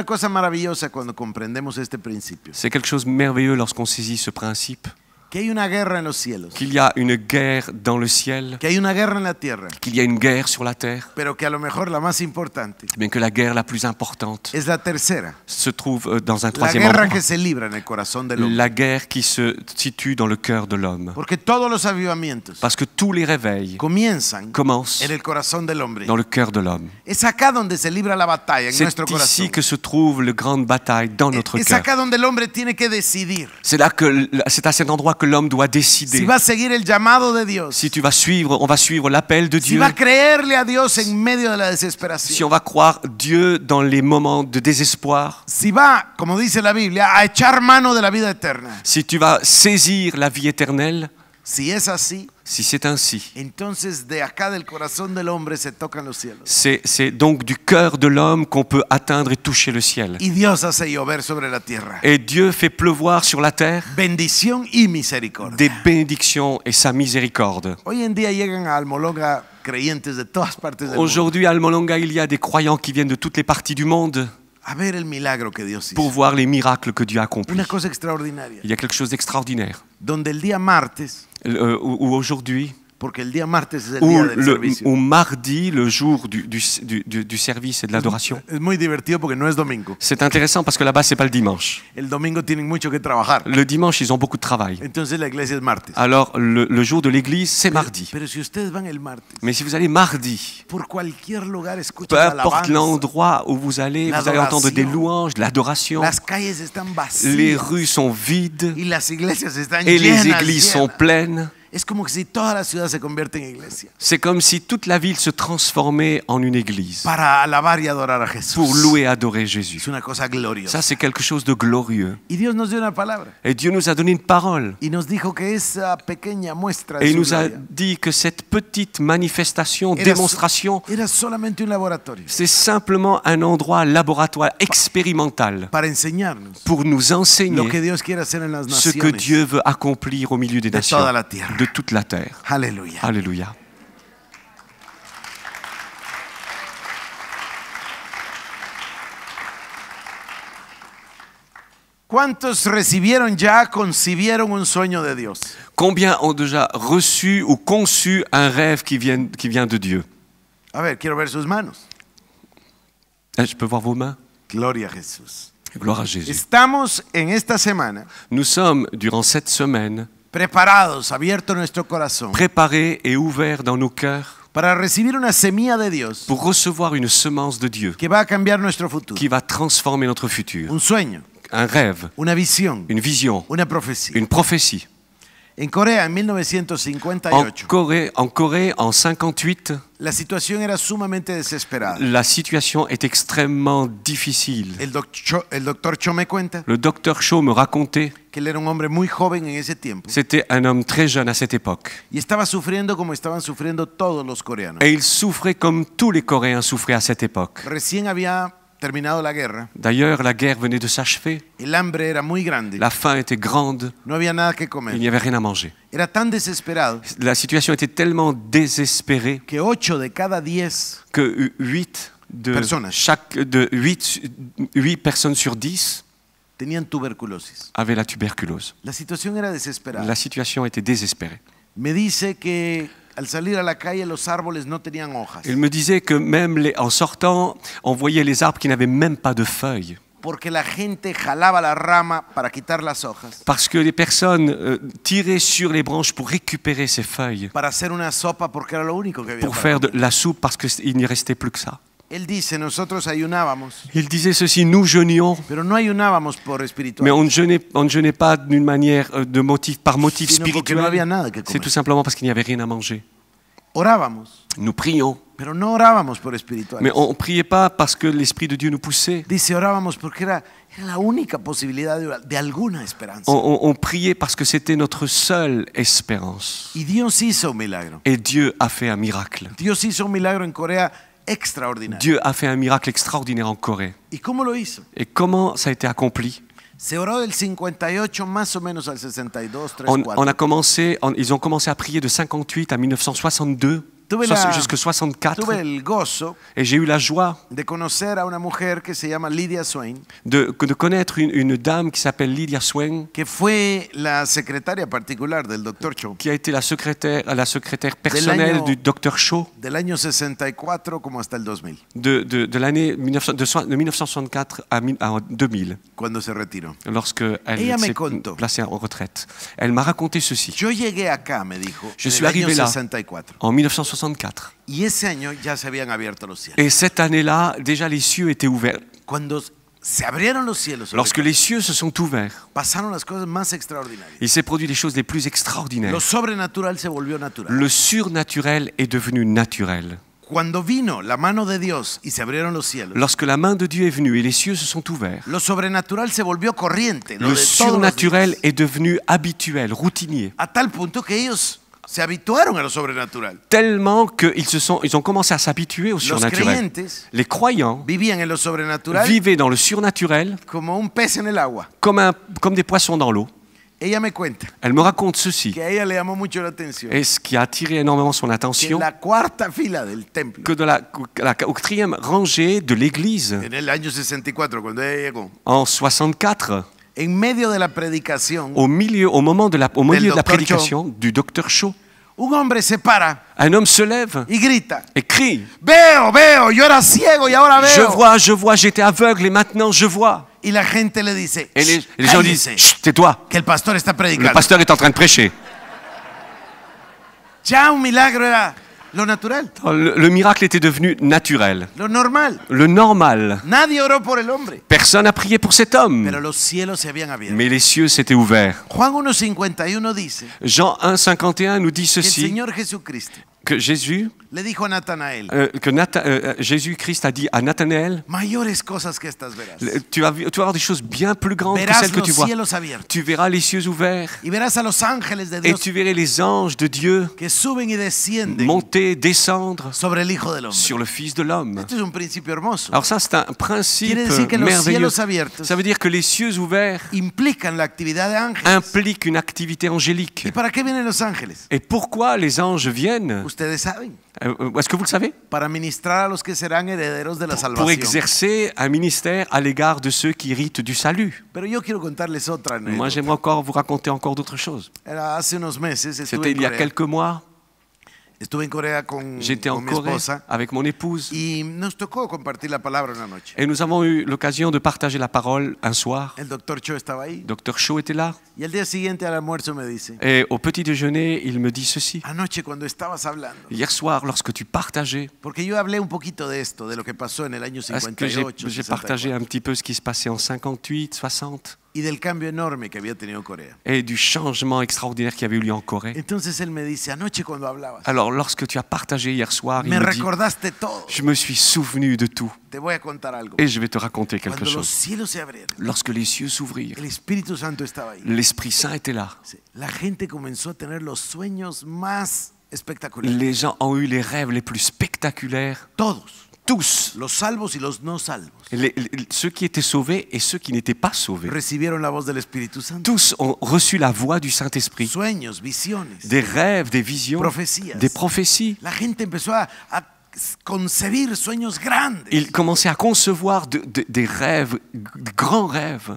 quelque chose de merveilleux lorsqu'on saisit ce principe. Qu'il y a une guerre dans le ciel. Qu'il y a une guerre dans le ciel. Qu'il y a une guerre dans la terre. Qu'il y a une guerre sur la terre. Pero que a lo mejor la más importante. Bien que la guerre la plus importante. Es la tercera. Se trouve euh, dans un troisième la guerra endroit. Que se libra en el corazón de la guerre qui se situe dans le cœur de l'homme. Porque todos los avivamientos. Parce que tous les réveils. Comienzan. Commencent. En el corazón del hombre. Dans le cœur de l'homme. Es acá donde se libra la batalla en nuestro corazón. C'est ici que se trouve le grande bataille dans notre cœur. Es acá donde el hombre tiene que decidir. C'est là que c'est à cet endroit que que l'homme doit décider. Si, va seguir el llamado de Dios. si tu vas suivre, on va suivre l'appel de si Dieu. Va creerle a Dios en medio de la desesperación. Si on va croire Dieu dans les moments de désespoir. Si va, como dice la Biblia, a echar mano de la vida eterna. Si tu vas saisir la vie éternelle. Si es así, si c'est ainsi, c'est donc du cœur de l'homme qu'on peut atteindre et toucher le ciel. Et Dieu fait pleuvoir sur la terre des bénédictions et sa miséricorde. Aujourd'hui, à Almolonga, il y a des croyants qui viennent de toutes les parties du monde a ver el milagro que Dios hizo. pour voir les miracles que Dieu a accomplis. Una cosa extraordinaria. Il y a quelque chose d'extraordinaire. Donde el día martes, euh, où aujourd'hui, ou mardi, le jour du, du, du, du service et de l'adoration. C'est intéressant parce que là-bas, ce n'est pas le dimanche. Le dimanche, ils ont beaucoup de travail. Alors, le, le jour de l'église, c'est mardi. Mais si vous allez mardi, peu importe l'endroit où vous allez, vous allez entendre des louanges, de l'adoration. Les rues sont vides et les églises sont pleines. C'est comme si toute la ville se transformait en une église. Pour louer et adorer Jésus. Ça c'est quelque chose de glorieux. Et Dieu nous a donné une parole. Et il nous a dit que cette petite manifestation, démonstration, C'est simplement un endroit laboratoire expérimental. Pour nous enseigner. Ce que Dieu veut accomplir au milieu des nations. la terre de toute la terre. Alléluia. Alléluia. ¿Cuántos recibieron ya, concibieron un sueño de Dios? Combien ont déjà reçu ou conçu un rêve qui vient, qui vient de Dieu? A ver, quiero ver sus manos. Eh, je peux voir vos mains? Gloria a Jesús. Gloire à Jésus. Estamos en esta semana. Nous sommes durant cette semaine preparados, abierto nuestro corazón, préparés et ouverts dans nos cœurs para recibir una semilla de Dios pour recevoir une semence de Dieu que va a cambiar nuestro futuro, qui va transformer notre futur, un soigne un rêve, una vision une vision, una prophétie une prophétie. En Corée, en 1958. En Corée, en Corée, en 58. La situation era sumamente desesperada. La situation est extrêmement difficile. El, doc Cho, el doctor Cho me cuenta Le docteur Cho me racontait qu'il era un hombre muy joven en ese tiempo. C'était un homme très jeune à cette époque. Y estaba sufriendo como estaban sufriendo todos los coreanos. Et il souffrait comme tous les Coréens souffraient à cette époque. Recién había terminado la guerra. D'ailleurs, la guerre venait de s'achever. hambre era muy grande. La faim était grande. No había nada que comer. Il n'y avait rien à manger. Era tan desesperado. La situation était tellement désespérée. Que 8 de cada 10 que 8 de personas. chaque de 8, 8 personnes sur 10 tenían tuberculosis. Avaient la tuberculose. La situation era desesperada. La situation était désespérée. Me dice que il me disait que même les, en sortant, on voyait les arbres qui n'avaient même pas de feuilles. Parce que les personnes euh, tiraient sur les branches pour récupérer ces feuilles. Pour faire de la soupe parce qu'il n'y restait plus que ça. Il disait ceci, nous jeûnions. mais on ne jeûnait, pas d'une manière euh, de motif, par motif spirituel. C'est tout simplement parce qu'il n'y avait rien à manger. Nous prions. Mais on ne priait pas parce que l'Esprit de Dieu nous poussait. On, priait parce que c'était notre seule espérance. Et Dieu a fait un miracle. Dieu a fait un miracle extraordinaire en Corée. Et comment ça a été accompli? on, a commencé, ils ont commencé à prier de 58 à 1962 jusque 64. et j'ai eu la joie de, de, de connaître une, dame qui s'appelle Lydia Swain, qui a été la secrétaire, la secrétaire personnelle du Dr. Shaw, de, de, de l'année 1964 à, 2000, lorsque elle s'est placée en retraite. Elle m'a raconté ceci. Je suis arrivé là en 1964. Et cette année-là, déjà les cieux étaient ouverts. Lorsque les cieux se sont ouverts, il s'est produit les choses les plus extraordinaires. Le surnaturel est devenu naturel. la de Dios Lorsque la main de Dieu est venue et les cieux se sont ouverts, le surnaturel est devenu habituel, routinier, a tal punto que Tellement qu'ils se sont, ils ont commencé à s'habituer au surnaturel. Les croyants vivaient dans le surnaturel Comme, comme des poissons dans l'eau. Elle me raconte ceci. et ce qui a attiré énormément son attention. Que, la que de la, la quatrième rangée de l'église. En 64, En 64 en medio de la predicación, au, milieu, au moment de la, au milieu de la prédication Cho, du docteur Cho, un hombre se para, un homme se lève y grita, et crie Veo, veo, yo era ciego y ahora veo. Je vois, je vois, j'étais aveugle et maintenant je vois. Y la gente le dice, et les, les gens disent Tais-toi, que el pastor está predicando. le pasteur est en train de prêcher. Ya un milagro era Lo Le, miracle était devenu naturel. Le normal. Le normal. Nadie oró por el hombre. Personne n'a prié pour cet homme. Pero los cielos se habían abierto. Mais les cieux s'étaient ouverts. Juan 1, 51 Jean 1,51 nous dit ceci. Que el Señor Jesucristo que Jésus, euh, que euh, euh, Jésus Christ a dit à Nathanaël, tu vas, voir des choses bien plus grandes que celles que tu vois. tu verras les cieux ouverts. et tu verras les anges de Dieu monter, descendre sur le Fils de l'homme. Alors ça, c'est un principe merveilleux. ça veut dire que les cieux ouverts impliquent une activité angélique. Et pourquoi les anges viennent euh, est-ce que vous le savez pour, exercer un ministère à l'égard de ceux qui héritent du salut. Moi, j'aimerais encore vous raconter encore d'autres choses. C'était il y a quelques mois. J'étais en Corée avec mon épouse. Et nous avons eu l'occasion de partager la parole un soir. docteur Cho était là. Et au petit déjeuner, il me dit ceci. Hier soir, lorsque tu partageais. Parce que j'ai partagé un petit peu ce qui se passait en 58, 60 et du changement extraordinaire qui avait eu lieu en Corée. Alors, lorsque tu as partagé hier soir, il me je me suis souvenu de tout et je vais te raconter quelque chose. Lorsque les cieux s'ouvrirent, l'Esprit Saint était là. La Les gens ont eu les rêves les plus spectaculaires. Todos tous, los salvos salvos, ceux qui étaient sauvés et ceux qui n'étaient pas sauvés, tous ont reçu la voix du Saint-Esprit, des rêves, des visions, des prophéties. La gente empezó a, concebir sueños grandes. Ils commençaient à concevoir des rêves, grands rêves.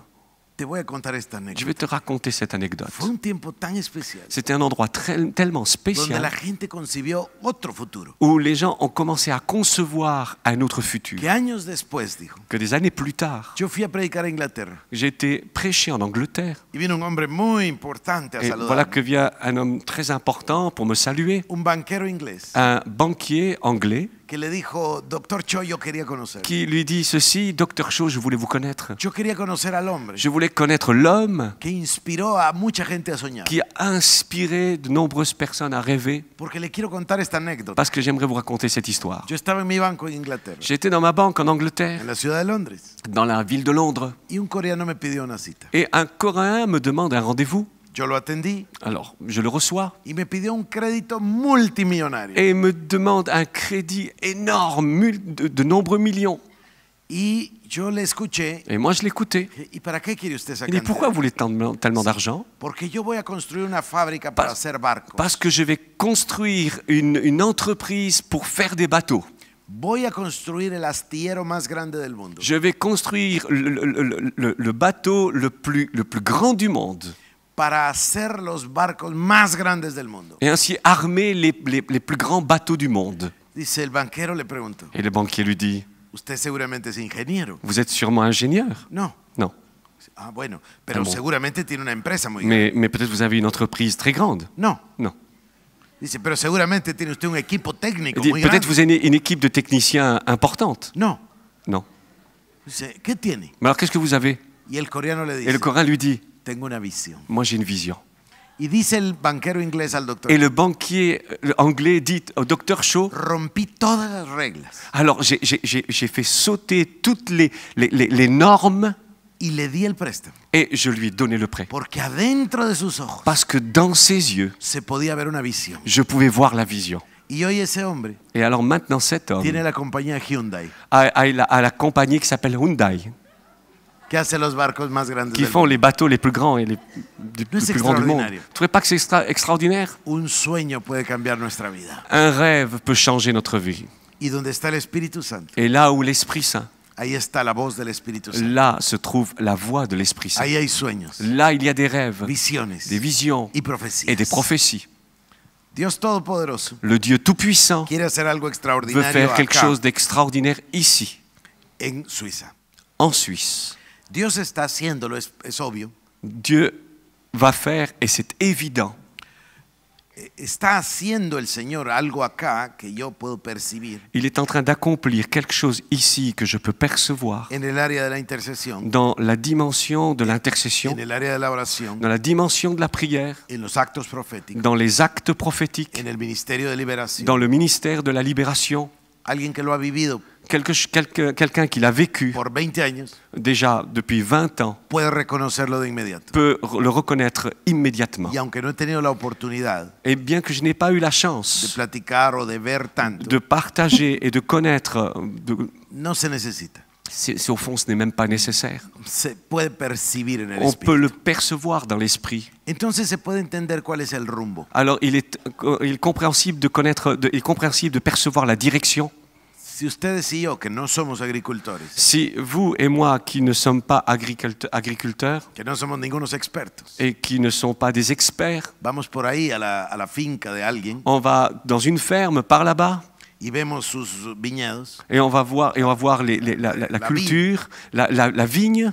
Je vais te raconter cette anecdote. C'était un endroit tellement spécial où les gens ont commencé à concevoir un autre futur. Que des années plus tard, j'ai été prêché en Angleterre. Et voilà que vient un homme très important pour me saluer. Un banquier anglais qui lui dit ceci, Docteur Cho, je voulais vous connaître. Je voulais connaître l'homme qui a inspiré de nombreuses personnes à rêver, parce que j'aimerais vous raconter cette histoire. J'étais dans ma banque en Angleterre, dans la ville de Londres, et un Coréen me demande un rendez-vous. Alors, je le reçois. Il me un crédito multimillonario. Et il me demande un crédit énorme, de, nombreux millions. Et moi, je l'écoutais. Et Pourquoi voulez tellement, d'argent Parce que je vais construire une, entreprise pour faire des bateaux. Je vais construire le, bateau le plus grand du monde para hacer los barcos más grandes del mundo. et ainsi armer les, les, les plus grands bateaux du monde. Dice el banquero le pregunto. Et le banquier lui dit, usted seguramente es ingeniero. vous êtes sûrement ingénieur. No. Non, Ah, bueno, pero Ah, bueno. seguramente tiene una empresa muy grande. mais, mais peut-être vous avez une entreprise très grande. No. Non. Dice, pero seguramente tiene usted un equipo técnico Il dit, muy grande. peut-être vous avez une équipe de techniciens importante. No. Non. Dice, ¿qué tiene? Mais alors qu'est-ce que vous avez Y el coreano le dice, le Coran lui dit, Tengo una visión. Moi, j'ai une vision. Y dice el banquero inglés al doctor. Et le banquier anglais dit au docteur Shaw Rompí todas las reglas. Alors, j'ai- j'ai j'ai- j'ai fait sauter toutes les, les, les- les normes Y le di el préstamo. et je lui ai donné le prêt. Porque adentro de sus ojos Parce que dans ses yeux, se podía ver una visión. je pouvais voir la vision. Y hoy ese hombre Et alors maintenant, cet homme tiene la compañía Hyundai. a, a la, a la compagnie qui s'appelle Hyundai qui font les bateaux les plus grands et les plus grands du monde. Vous ne trouvez pas que c'est extraordinaire Un sueño puede cambiar nuestra vida. Un rêve peut changer notre vie. Y está el Espíritu Santo, Et là où l'Esprit Saint, ahí está la voz del Espíritu Santo. là se trouve la voix de l'Esprit Saint. hay sueños, Là, il y a des rêves, visiones des visions y profecías. et des prophéties. Dios Todopoderoso Le Dieu Tout-Puissant veut faire quelque chose d'extraordinaire ici, en en Suisse. Dios está haciéndolo, es, es obvio. Dieu va faire et c'est évident. E, está haciendo el Señor algo acá que yo puedo percibir. Il est en train d'accomplir quelque chose ici que je peux percevoir En el área de la intercesión, dans la dimension de l'intercession, en el área de la oración, dans la dimension de la prière, en los actos proféticos, dans les actes prophétiques, en el ministerio de liberación, dans le ministère de la libération, Alguien que lo ha vivido. Quelque, quelqu'un qui l'a vécu por 20 años, déjà depuis 20 ans puede reconocerlo de inmediato. peut le reconnaître immédiatement. Y aunque no he tenido la oportunidad et eh bien que je n'ai pas eu la chance de, platicar o de, ver tanto, de partager et de connaître, euh, de, no se necesita au fond, ce n'est même pas nécessaire. On peut le percevoir dans l'esprit. Alors, il est, compréhensible de connaître, compréhensible de percevoir la direction. Si vous et moi, qui ne sommes pas agriculteurs. Et qui ne sont pas des experts. On va dans une ferme par là-bas. Et on va voir, et on va voir la, culture, la, vigne.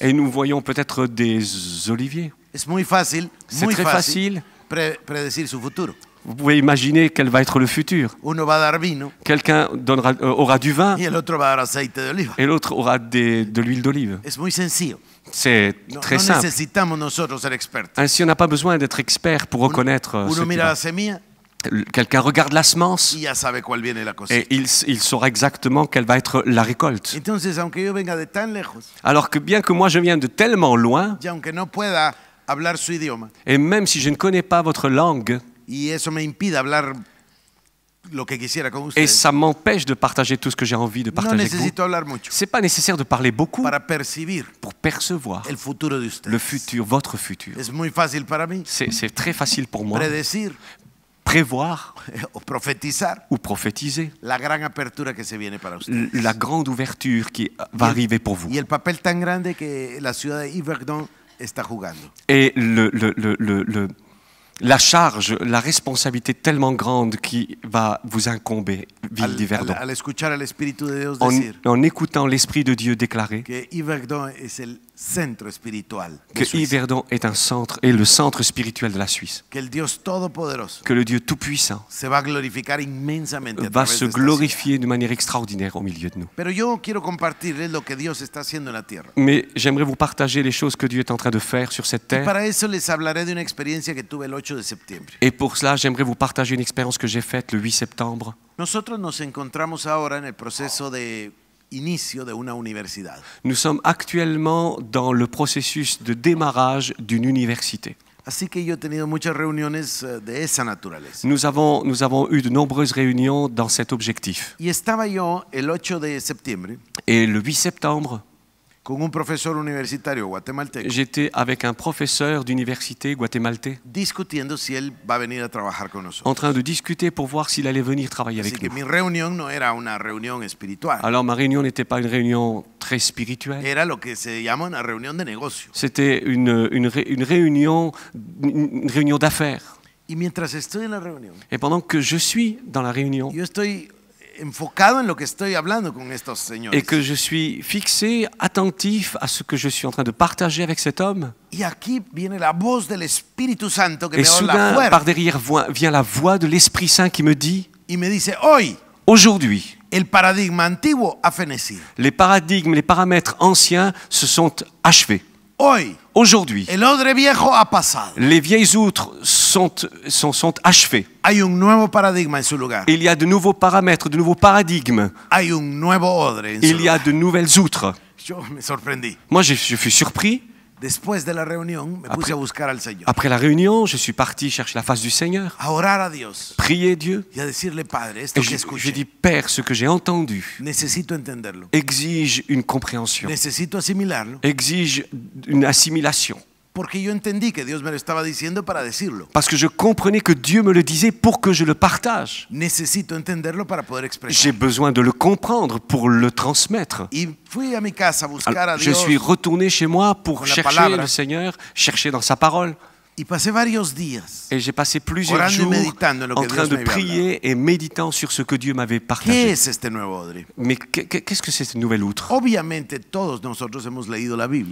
Et nous voyons peut-être des oliviers. C'est très facile. Vous pouvez imaginer quel va être le futur. Quelqu'un euh, aura du vin. Et l'autre aura de l'huile d'olive. C'est très simple. Ainsi, on n'a pas besoin d'être expert pour reconnaître. Euh, quelqu'un regarde la semence et il, saura exactement quelle va être la récolte. Alors que bien que moi je vienne de tellement loin, et même si je ne connais pas votre langue, et ça m'empêche de partager tout ce que j'ai envie de partager avec Ce n'est pas nécessaire de parler beaucoup pour percevoir le futur, votre futur. C'est très facile pour moi. Prévoir ou prophétiser la, la grande ouverture qui va arriver pour vous. Et la Et le, le la charge, la responsabilité tellement grande qui va vous incomber, ville d'Yverdon. En, écoutant l'Esprit de Dieu déclarer centre Que Yverdon est un centre et le centre spirituel de la Suisse. Que le Dieu tout puissant. va Va se glorifier de manière extraordinaire au milieu de nous. Mais j'aimerais vous partager les choses que Dieu est en train de faire sur cette terre. Et pour cela, j'aimerais vous partager une expérience que j'ai faite le 8 septembre. Nosotros nous encontramos ahora en el proceso de nous sommes actuellement dans le processus de démarrage d'une université. Nous avons, nous avons eu de nombreuses réunions dans cet objectif. Et le 8 septembre J'étais avec un professeur d'université guatémaltais En train de discuter pour voir s'il allait venir travailler avec nous. Alors ma réunion n'était pas une réunion très spirituelle. C'était une, réunion réunion d'affaires. Et pendant que je suis dans la réunion. Et que je suis fixé, attentif à ce que je suis en train de partager avec cet homme. la Et soudain, par derrière vient la voix de l'Esprit Saint qui me dit. me dit, Aujourd'hui. Les paradigmes, les paramètres anciens se sont achevés. Aujourd'hui, les vieilles outres sont, sont, achevées. Il y a de nouveaux paramètres, de nouveaux paradigmes. Il y a de nouvelles outres. Moi, je, suis surpris après, la réunion, je suis parti chercher la face du Seigneur. Prier Dieu. et a J'ai dit, Père, ce que j'ai entendu. Exige une compréhension. Exige une assimilation. Parce que je comprenais que Dieu me le disait pour que je le partage. J'ai besoin de le comprendre pour le transmettre. je suis retourné chez moi pour chercher le Seigneur, chercher dans sa parole. Et j'ai passé plusieurs jours en train de prier et méditant sur ce que Dieu m'avait partagé. Mais qu'est-ce que c'est cette nouvelle outre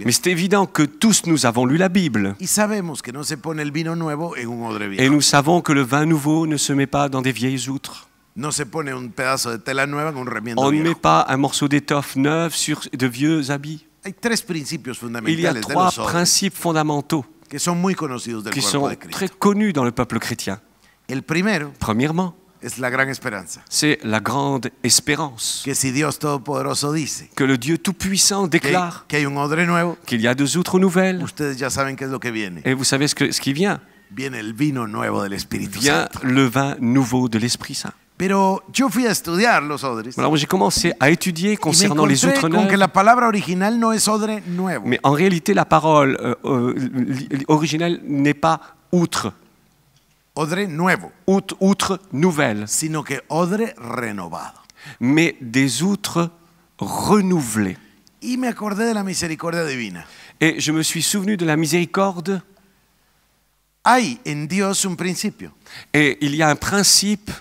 Mais c'est évident que tous nous avons lu la Bible. Et nous savons que le vin nouveau ne se met pas dans des vieilles outres. On ne met pas un morceau d'étoffe neuve sur de vieux habits. Il y a trois principes fondamentaux qui sont très connus dans le peuple chrétien. Premièrement, la c'est la grande espérance que si le Dieu Tout-Puissant déclare qu'il y a deux outres nouvelles et vous savez ce, ce qui vient. Vient le vin nouveau de l'Esprit Saint. Alors j'ai commencé à étudier concernant les outres neuves. Mais en réalité, la parole euh, euh, originelle n'est pas outre. Odre Outre, nouvelle. Sino Mais des outres renouvelés. de la Et je me suis souvenu de la miséricorde. Et il y a un principe.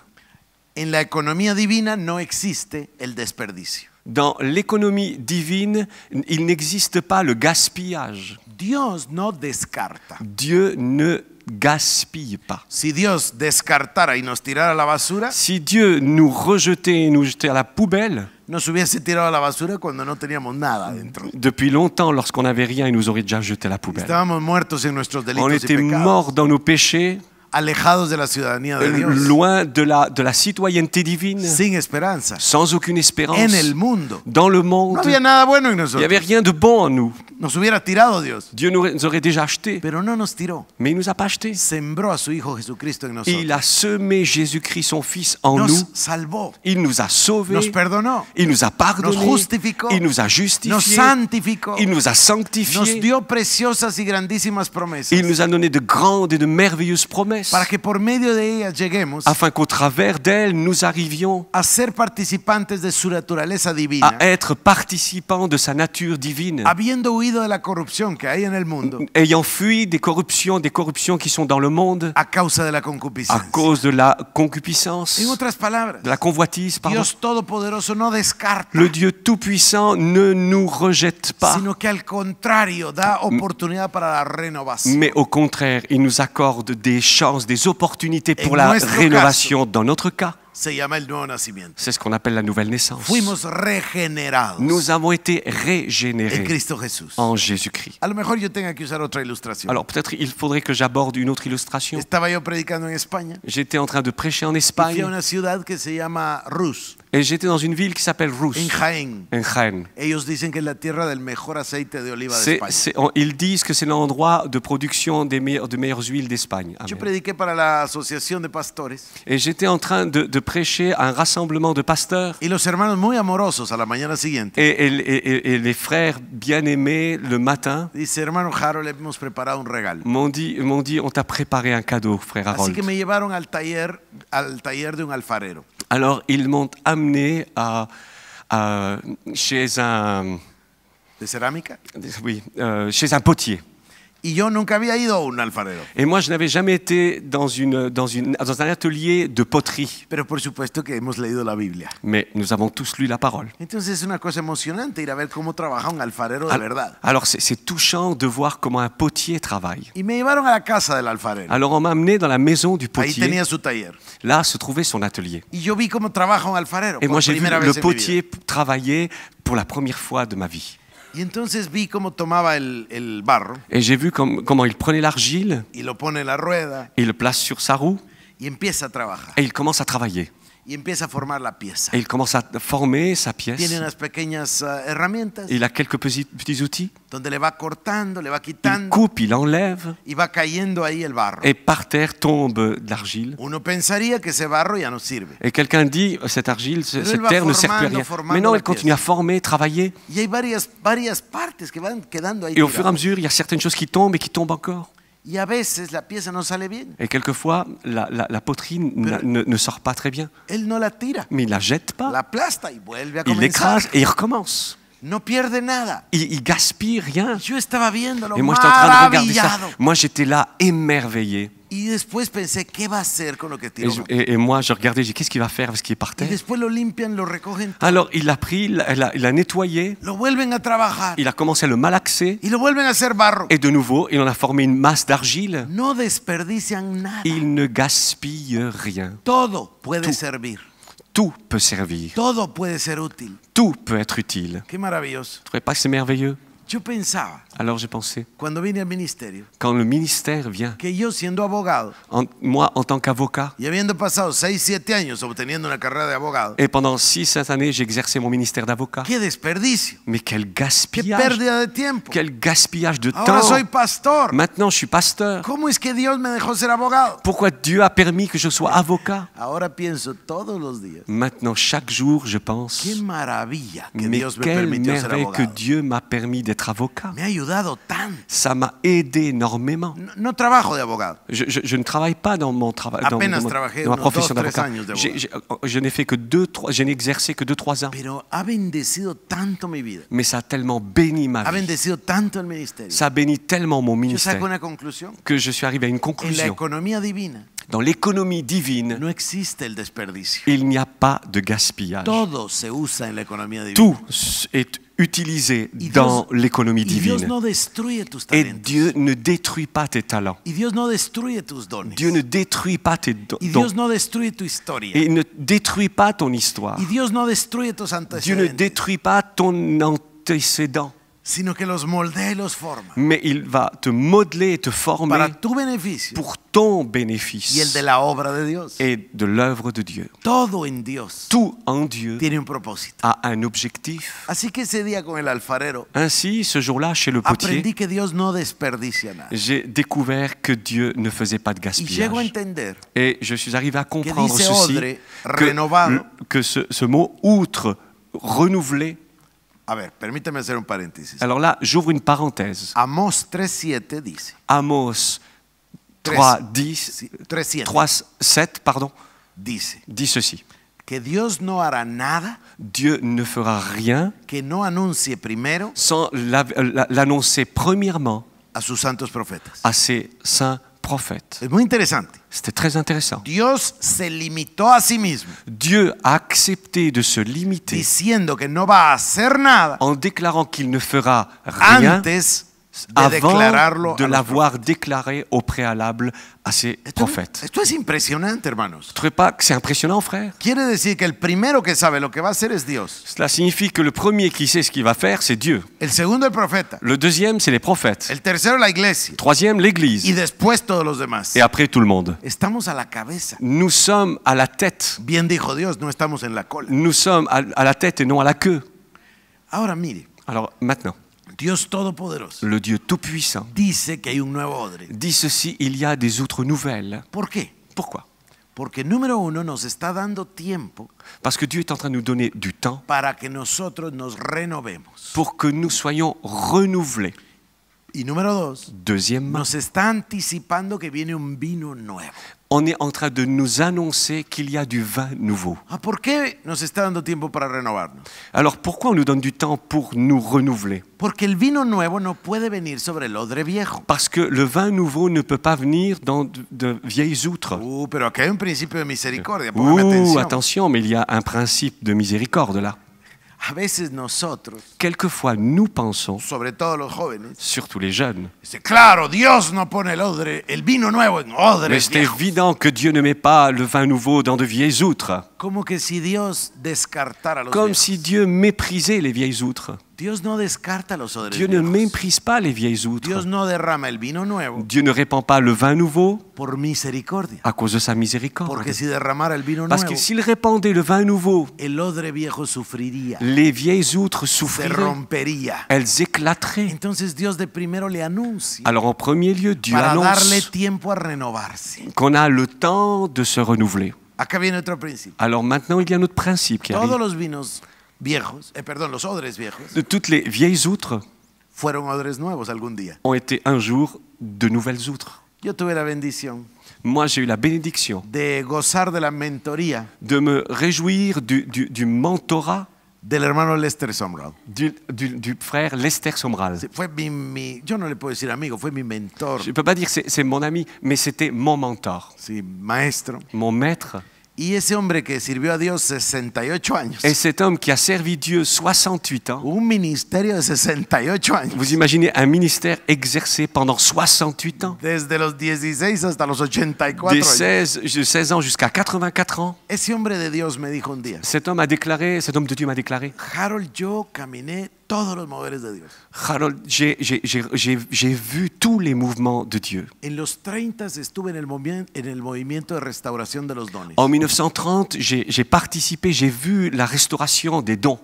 En la economía divina no existe el desperdicio. Dans l'économie divine, il n'existe pas le gaspillage. Dios no descarta. Dieu ne gaspille pas. Si Dios descartara y nos tirara a la basura, si Dieu nous rejetait et nous jetait à la poubelle, nos hubiese tirado a la basura cuando no teníamos nada dentro. Depuis longtemps, lorsqu'on n'avait rien, il nous aurait déjà jeté à la poubelle. Estábamos muertos en nuestros delitos On était morts dans nos péchés de la euh, Loin de la, de la citoyenneté divine. Sans aucune espérance. Dans le monde. Il n'y avait rien de bon en nous. Dieu nous aurait déjà acheté. Mais il nous a pas acheté. Il a semé Jésus-Christ son fils en nous. Il nous a sauvés. Nos Il nous a pardonné. Il nous a justifié. Il nous a sanctifié. Il nous a donné de grandes et de merveilleuses promesses promesse. Para que por medio de ella lleguemos afin qu'au travers d'elle, nous arrivions a ser participantes de su naturaleza divina. à être participants de sa nature divine, habiendo huido de la corrupción que hay en el mundo ayant fui des corruptions, des corruptions qui sont dans le monde a causa de la à cause de la concupiscence, En otras palabras, de la convoitise. pardon. Dios Todopoderoso no descarta, Le Dieu Tout-Puissant ne nous rejette pas, sino que al contrario da oportunidad para la renovación. mais au contraire, il nous accorde des des opportunités pour la rénovation dans notre cas. C'est ce qu'on appelle la nouvelle naissance. Nous avons été régénérés en Jésus-Christ. Alors peut-être il faudrait que j'aborde une autre illustration. J'étais en train de prêcher en Espagne. Et j'étais dans une ville qui s'appelle Rus. En Jaén. En Jaén. Ellos dicen que es la tierra del mejor aceite de oliva de España. Ils disent que c'est l'endroit de production des meilleures, de meilleures huiles d'Espagne. Yo prediqué para la asociación de pastores. Et j'étais en train de, de prêcher un rassemblement de pasteurs. Y los hermanos muy amorosos a la mañana siguiente. Et, et, et, et les frères bien aimés le matin. Dice hermano Harold, hemos preparado un regalo. M'ont dit, m'ont dit, on t'a préparé un cadeau, frère Harold. Así que me llevaron al taller, al taller de un alfarero. Alors ils m'ont amené à, chez un... De céramique Oui, euh, chez un potier. Y yo nunca había ido a un alfarero. Et moi, je n'avais jamais été dans, une, dans, une, dans un atelier de poterie. Pero por supuesto que hemos leído la Biblia. Mais nous avons tous lu la parole. Entonces es una cosa emocionante ir a ver cómo trabaja un alfarero de verdad. Alors, c'est- c'est touchant de voir comment un potier travaille. Y me llevaron a la casa del alfarero. Alors, on m'a amené dans la maison du potier. Ahí potier. tenía su taller. Là se trouvait son atelier. Y yo vi cómo trabaja un alfarero. Et por moi, j'ai vu primera vez le en mi vida. potier travailler pour la première fois de ma vie. Et j'ai vu comment il prenait l'argile. Il le place sur sa roue. Et il commence à travailler y empieza a formar la pieza. il commence à former sa pièce. Tiene unas pequeñas eh, herramientas. Il a quelques petits, petits outils. Donde le va cortando, le va quitando. Il coupe, il enlève. Y va cayendo ahí el barro. Et par terre tombe de l'argile. Uno pensaría que ese barro ya no sirve. Et quelqu'un dit cette argile, Pero cette terre ne sert plus à rien. Mais non, elle continue à former, travailler. Y hay varias, varias partes que van quedando ahí et au fur et à mesure, il y a certaines choses qui tombent et qui tombent encore. Y a veces la pieza no sale bien. Et quelquefois, la, la, la poterie na, ne, ne, sort pas très bien. Elle ne la tira. Mais il la jette pas. La plasta y vuelve a il l'écrase et il recommence. No pierde nada. Il, il gaspille rien. Yo estaba viendo lo et moi, j'étais en train de regarder ça. Moi, j'étais là émerveillé. Y después pensé, ¿qué va a hacer con lo que tiró? Et, et- et moi, je regardais, j'ai dit, qu'est-ce qu'il va faire ce qui est par Y terre después lo limpian, lo recogen, Alors, il l'a pris, il l'a- il l'a- nettoyé, lo vuelven a trabajar il a commencé à le malaxer, y lo vuelven a hacer barro. et de nouveau, il en a formé une masse d'argile. No desperdician nada. Il ne gaspille rien. Todo puede servir. Tout peut servir, Todo puede ser útil. tout peut être utile. Qué maravilloso. Tu pas que c'est merveilleux Yo pensaba, alors j'ai pensé, quand le ministère vient, que moi en tant qu'avocat, et pendant 6-7 années j'ai mon ministère d'avocat, mais quel gaspillage, de quel gaspillage de temps, maintenant je suis pasteur, pourquoi Dieu a permis que je sois avocat Maintenant chaque jour je pense, quelle merveille que Dieu m'a permis d'être avocat ayudado tanto. Ça m'a aidé énormément. No, no trabajo de abogado. Je, je, je, ne travaille pas dans mon travail. Apenas dans, mon, trabajé dans ma profession d'avocat. Je, oh, je n'ai fait que deux, trois, je n'ai exercé que deux, trois ans. Pero ha bendecido tanto mi vida. Mais ça a tellement béni ma vie. Ha bendecido tanto el ministerio. Ça a béni tellement mon ministère. Yo saco una conclusión. Que je suis arrivé à une conclusion. En la economía divina. Dans l'économie divine, no existe el desperdicio. il n'y a pas de gaspillage. Todo se usa en la economía divina. Tout est utilisé dans l'économie divine. et Dieu ne détruit pas tes talents. Dieu ne détruit pas tes dons. et ne détruit pas ton histoire. Dieu ne détruit pas ton antécédent que Mais il va te modeler et te former pour ton bénéfice de et de l'œuvre de Dieu. Tout en Dieu a un objectif. que Ainsi, ce jour-là, chez le potier, j'ai découvert que Dieu ne faisait pas de gaspillage. Et je suis arrivé à comprendre ceci, que, ce, ce mot outre, renouvelé, a ver, permíteme hacer un paréntesis. Alors là, j'ouvre une parenthèse. Amos 3.7 dice. Amos 3.7, pardon. Dice. Dit ceci. Que Dios no hará nada. Dieu ne fera rien. Que no anuncie primero. Sans euh, l'annoncer premièrement. À sus santos prophètes. À ses saints prophète intéressant C'était très intéressant. Dios se limitó a sí mismo, Dieu a accepté de se limiter. disant que no va a hacer nada, en déclarant qu'il ne fera rien avant de l'avoir déclaré au préalable à ses prophètes. Esto pas que c'est impressionnant, frère? Cela signifie que le premier qui sait ce qu'il va faire, c'est Dieu. Le deuxième, c'est les prophètes. le Troisième, l'église. Et après tout le monde. Nous sommes à la tête. Bien Nous sommes à, la tête et non à la queue. Alors maintenant. Dios Todopoderoso le Dieu Tout-Puissant, dice que hay un nuevo odre. Dice ceci, il y a des autres nouvelles. ¿Por qué? Pourquoi Porque número uno nos está dando tiempo Parce que Dieu est en train de nous donner du temps para que nosotros nos renovemos. pour que nous soyons renouvelés. Y número dos, Deuxièmement, nos está anticipando que viene un vino nuevo on est en train de nous annoncer qu'il y a du vin nouveau. Ah, Alors pourquoi on nous donne du temps pour nous renouveler Parce que le vin nouveau ne peut pas venir dans de, vieilles outres. Oh, attention, mais il y a un principe de miséricorde là. Quelquefois, nous pensons, surtout les jeunes, c'est évident que Dieu ne met pas le vin nouveau dans de vieilles outres, comme si Dieu méprisait les vieilles outres. Dieu ne méprise pas les vieilles outres. Dieu ne répand pas le vin nouveau à cause de sa miséricorde. Parce que s'il répandait le vin nouveau, les vieilles outres souffriraient. Elles éclateraient. Alors en premier lieu, Dieu annonce qu'on a le temps de se renouveler. Alors maintenant, il y a un autre principe qui arrive viejos, eh, perdón, los odres viejos, de toutes les vieilles outres fueron odres nuevos algún día. ont été un jour de nouvelles outres. Yo tuve la bendición Moi, j'ai eu la bénédiction de gozar de la mentoría de me réjouir du, du, du mentorat del hermano Lester Somral. du, du- du frère Lester Somral. Fue mi, yo no le puedo decir amigo, fue mi mentor, Je ne peux pas dire c'est c'est mon ami, mais c'était mon mentor, sí, maestro. mon maître. Y ese hombre que sirvió a Dios 68 años. Et cet homme qui a servi Dieu 68 ans. Un ministère de 68 ans. Vous imaginez un ministère exercé pendant 68 ans. Desde los 16 hasta los 84. Des 16, 16 ans jusqu'à 84 ans. Ese hombre de Dios me dijo un día. Cet homme a déclaré, cet homme de Dieu m'a déclaré. Harold, yo caminé j'ai vu tous les mouvements de Dieu. En 1930, j'ai participé, j'ai vu la restauration des dons.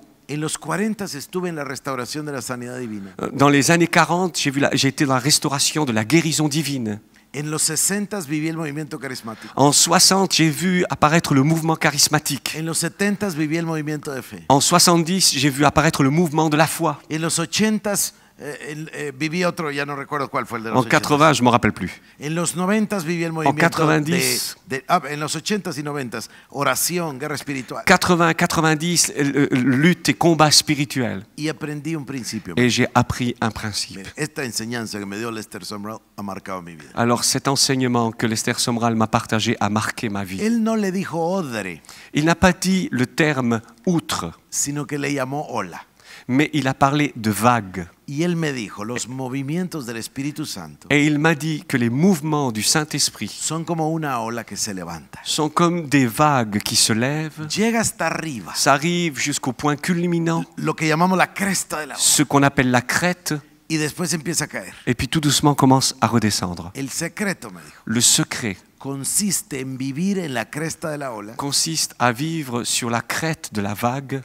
Dans les années 40, j'ai été dans la restauration de la guérison divine. En los 60 viví el movimiento carismático. En 60, j'ai vu apparaître le mouvement charismatique. En los 70 viví el movimiento de fe. En 70, j'ai vu apparaître le mouvement de la foi. En los 80 en 80, je ne me rappelle plus. En 90, en 80, 90, ah, lutte et combat spirituel. Et j'ai appris un principe. Alors cet enseignement que Lester Somral m'a partagé a marqué ma vie. Il n'a pas dit le terme outre. Sino que le llamó hola mais il a parlé de vagues. Et il m'a dit que les mouvements du Saint-Esprit sont comme des vagues qui se lèvent, Llega hasta s'arrivent jusqu'au point culminant, ce qu'on appelle la crête, y et puis tout doucement commence à redescendre. El Le secret, consiste à vivre sur la crête de la vague.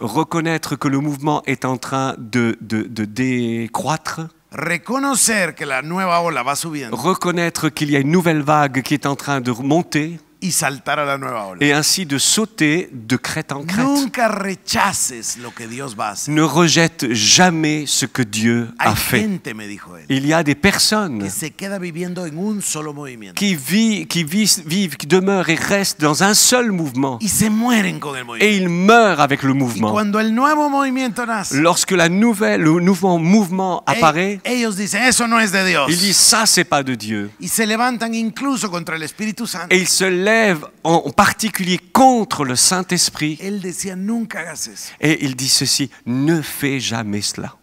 Reconnaître que le mouvement est en train de, décroître. reconnaître que la nouvelle va Reconnaître qu'il y a une nouvelle vague qui est en train de monter y saltar a la nueva ola. Et ainsi de sauter de crête en crête. Nunca rechaces lo que Dios va a hacer. Ne rejette jamais ce que Dieu Hay a fait. gente, me dijo él, Il y a des personnes que se queda viviendo en un solo movimiento qui, vivent, qui vit, vive, qui demeure et reste dans un seul mouvement. y se mueren con el movimiento. Et ils meurent avec le Y mouvement. cuando el nuevo movimiento nace, Lorsque la nouvelle, le nouveau mouvement e- apparaît, ellos dicen, eso no es de Dios. ils disent ça, c'est pas de Dieu. y se levantan incluso contra el Espíritu Santo. Et ils se lèvent en particulier contre le Saint-Esprit. Et il dit ceci, ne fais jamais cela.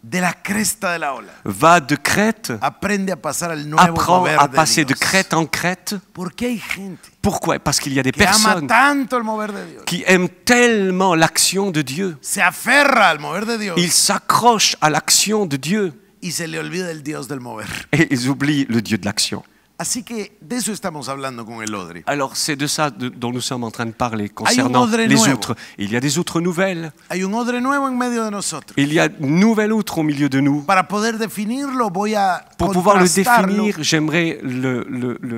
Va de crête. apprends à passer de, crête en crête Pourquoi Parce qu'il y a des personnes qui aiment tellement l'action de Dieu. Ils s'accrochent à l'action de Dieu. Et ils oublient le Dieu de l'action. Así que de eso estamos hablando con el odre. Alors c'est de ça de, dont nous sommes en train de parler concernant les nuevo. outres. Il y a des autres nouvelles. Hay un odre nuevo en medio de nosotros. Il y a une nouvelle autre au milieu de nous. Para poder definirlo, voy a Pour pouvoir le définir, j'aimerais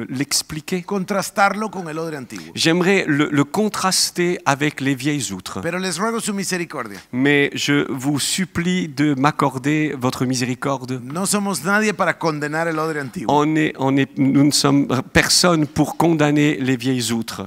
l'expliquer. Le, le, le contrastarlo con el odre antiguo. J'aimerais le, le, contraster avec les vieilles outres. Pero les ruego su misericordia. Mais je vous supplie de m'accorder votre miséricorde. No somos nadie para condenar el odre antiguo. On est, on est nous ne sommes personne pour condamner les vieilles outres.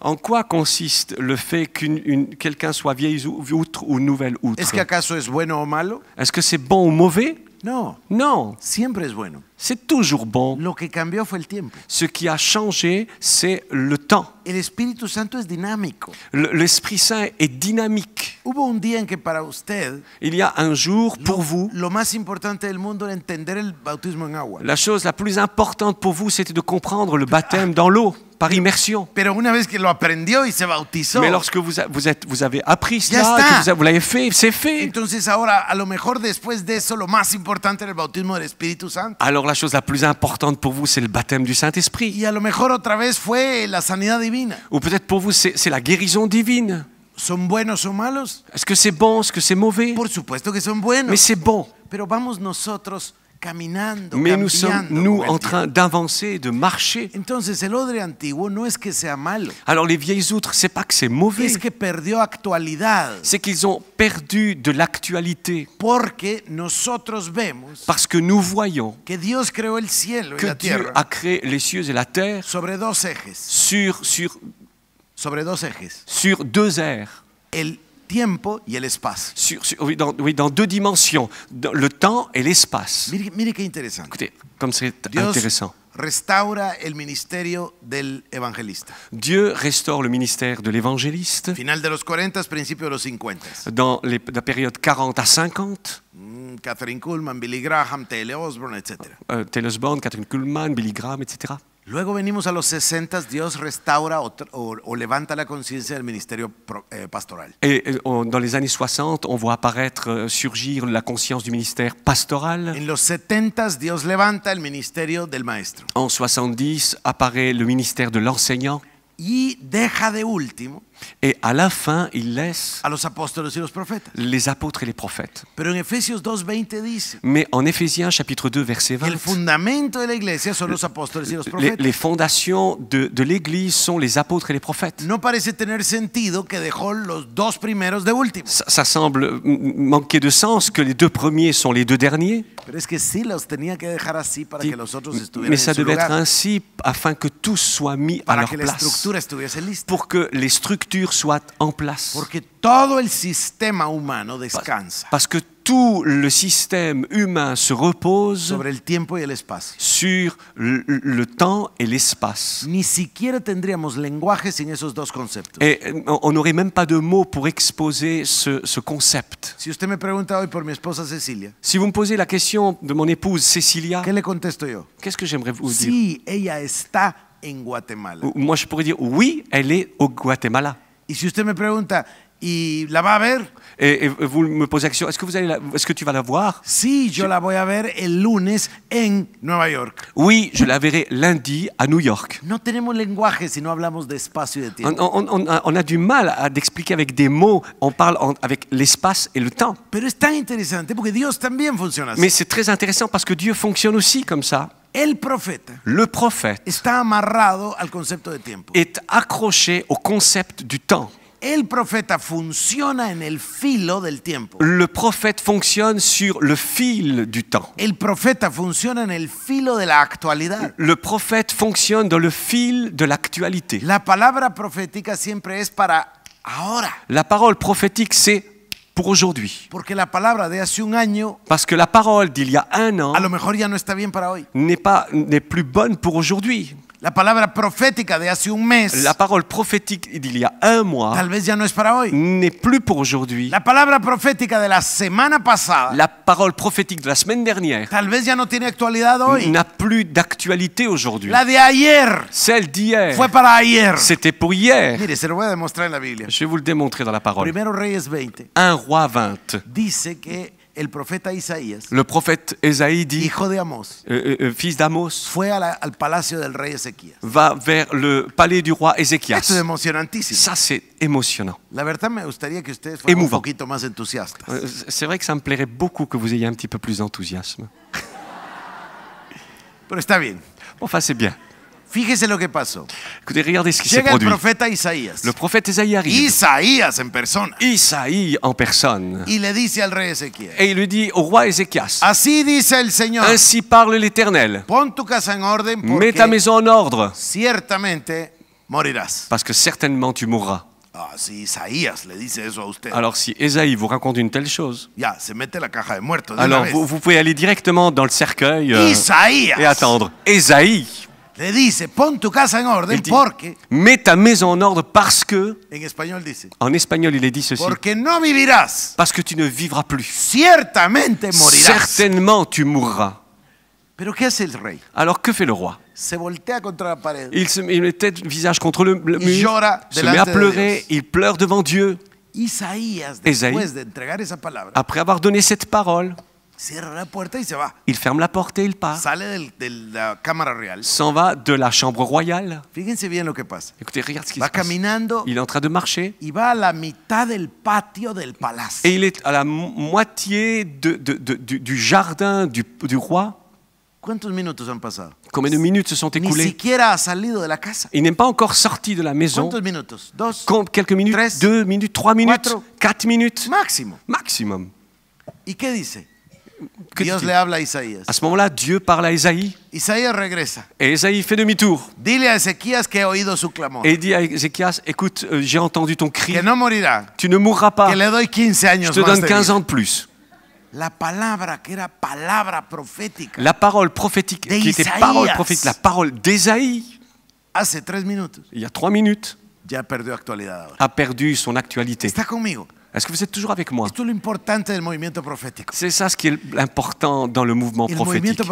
En quoi consiste le fait qu'une quelqu'un soit vieille outre ou nouvelle outre? Est-ce que c'est bon ou mauvais? Non. Non. Siempre es bueno c'est toujours bon. Lo que cambió fue el tiempo. Ce qui a changé, c'est le temps. El Espíritu Santo es dinámico. L'Esprit Saint est dynamique. Hubo un día en que para usted, Il y a un jour pour lo, vous. Lo más importante del mundo era entender el bautismo en agua. La chose la plus importante pour vous, c'était de comprendre le baptême dans l'eau par immersion. Pero una vez que lo aprendió y se bautizó, Mais lorsque vous, a, vous, êtes, vous avez appris cela, que vous, vous l'avez fait, c'est fait. Entonces ahora, a lo mejor después de eso, lo más importante era el bautismo del Espíritu Santo. Alors la chose la plus importante pour vous, c'est le baptême du Saint-Esprit. Y a lo mejor otra vez fue la sanidad divina. Ou peut-être pour vous, c'est la guérison divine. ¿Son buenos o malos? Est-ce que c'est bon, est-ce que c'est mauvais? Por supuesto que son buenos. Mais c'est bon. Pero vamos nosotros mais nous sommes, nous, en train d'avancer, de marcher. Alors les vieilles outres, c'est pas que c'est mauvais. C'est qu'ils ont perdu de l'actualité. Parce que nous voyons que Dieu a créé les cieux et la terre sur, sur, sur deux airs tiempo y el espacio. Sur, sur, oui, dans, oui, dans, deux dimensions, dans le temps et l'espace. Mire, mire qué interesante. Écoutez, comme c'est intéressant. intéressant. Restaura el ministerio del evangelista. Dieu restaure le ministère de l'évangéliste. Final de los 40, principio de los 50. Dans les, la période 40 à 50. Mm, Catherine Kuhlman, Billy Graham, T.L. Osborne, etc. Euh, Osborne, Catherine Kuhlman, Billy Graham, etc. Luego venimos a los 60, Dios restaura o, o, levanta la conciencia del ministerio eh, pastoral. dans 60, on voit apparaître, euh, surgir la conciencia du ministère pastoral. En los 70, Dios levanta el ministerio del maestro. En 70, apparaît le ministère de l'enseignant. Y deja de último Et à la fin, il laisse a los apóstoles y los profetas. les apôtres et les prophètes. Pero en Efesios 2, 20 dice, Mais en Éphésiens chapitre 2 verset 20, el fundamento de la iglesia son los apóstoles y los les, profetas. les fondations de, de l'Église sont les apôtres et les prophètes. No parece tener sentido que dejó los dos primeros de último. Ça, ça semble manquer de sens que les deux premiers sont les deux derniers. Pero es que sí los tenía que dejar así para que los otros estuvieran Mais ça en su devait être ainsi afin que tout soit mis à para leur que la place, estructura estuviese lista. pour que les structures structure soit en place. Porque todo el sistema humano descansa. Parce que tout le système humain se repose sobre el tiempo y el espacio. sur le, le temps et l'espace. Ni siquiera tendríamos lenguaje sin esos dos conceptos. Et euh, on n'aurait même pas de mots pour exposer ce, ce concept. Si usted me pregunta hoy por mi esposa Cecilia. Si vous me posez la question de mon épouse Cecilia. ¿Qué le contesto yo? Qu'est-ce que j'aimerais vous dire? Si ella está en Guatemala. Moi, je pourrais dire oui, elle est au Guatemala. Et si vous me pregunta, ¿y la va a ver? Et, vous me posez la question, est-ce que, vous allez est-ce que tu vas la voir Si, je la voy a ver el en Nueva York. Oui, je la verrai lundi à New York. No tenemos lenguaje si no hablamos de espacio de On, tiempo. on- on a, on a du mal à d'expliquer avec des mots, on parle avec l'espace et le temps. Mais c'est très intéressant parce que Dieu fonctionne aussi comme ça. El profeta le prophète está amarrado al concepto de tiempo. est accroché au concept du temps. El profeta funciona en el filo del tiempo. Le prophète fonctionne sur le fil du temps. El profeta funciona en el filo de la actualidad. Le prophète fonctionne dans le fil de l'actualité. La palabra profética siempre es para ahora. La parole prophétique, c'est pour Parce que la parole d'il y a un an. n'est n'est plus bonne pour aujourd'hui. La palabra profética de hace un mes. La parole prophétique d'il y a un mois. Tal vez ya no es para hoy. N'est plus pour aujourd'hui. La palabra profética de la semana pasada. La parole prophétique de la semaine dernière. Tal vez ya no tiene actualidad hoy. N'a plus d'actualité aujourd'hui. La de ayer. Celle d'hier. Fue para ayer. C'était pour hier. Mire, se lo voy a demostrar en la Biblia. Je vais vous le démontrer dans la parole. Primero Reyes 20. Un roi 20. Dice que le prophète Isaïe dit, de Amos, euh, euh, euh, fils d'Amos, fue a la, al palacio del rey Ezequías. va vers le palais du roi Ézéchias. Ça, c'est émotionnant. La verdad me gustaría que ustedes fueran un peu poquito más entusiastas. C'est vrai que ça me plairait beaucoup que vous ayez un petit peu plus d'enthousiasme. Pero está bien. Enfin, c'est bien. Fíjese Écoutez, regardez ce qui se produit. Le prophète Isaïe arrive. Isaïe en personne. Isaïe en personne. Il le dit Et il lui dit au roi Ézéchias. Ainsi parle l'Éternel. Mets ta maison en ordre. Parce que certainement tu mourras. Ah, alors si Esaïe vous raconte une telle chose, alors vous, pouvez aller directement dans le cercueil euh, et attendre. Esaïe le dit, Mets ta maison en ordre parce que. En espagnol il est dit ceci. Parce que tu ne vivras plus. Ciertamente Certainement tu mourras. Alors que fait le roi? Il se il met tête, visage contre le, mur. se met à pleurer. Il pleure devant Dieu. Isaïe, après avoir donné cette parole, Cierra la puerta y se va. Il ferme la porte et il part. Sale del- de la cámara real. S'en va de la chambre royale. Fíjense bien lo que pasa. Écoutez, regarde ce qui se passe. Va caminando Il est en train de marcher y va a la mitad del patio del palacio. et il est à la moitié de- de- de- du, du jardin du, du roi. ¿Cuántos minutos han pasado? Combien de minutes se sont écoulées? Ni siquiera ha salido de la casa. Il n'est pas encore sorti de la maison. ¿Cuántos minutos? Dos. Compte quelques minutes, Tres. deux minutes, trois minutes, Quatre. quatre minutes, Maximum. maximum. ¿Y qué dice? Dios le habla a Isaías. À ce moment-là, Dieu parle à Isaïe. Isaías regresa. Et Isaïe fait demi-tour. Dile a Ezequias que he oído su clamor. Et dit à Ézéchias, écoute, euh, j'ai entendu ton cri. Que no morirá. Tu ne mourras pas. Que le doy 15 años Je te donne 15 ans de plus. La palabra que era palabra profética. La parole prophétique de qui Isaías. était parole prophétique, la parole d'Ésaïe. Hace 3 minutos. Il y a 3 minutes. Ya perdió actualidad ahora. A perdu son actualité. Está conmigo. Est-ce que vous êtes toujours avec moi C'est ça ce qui est important dans le mouvement prophétique. le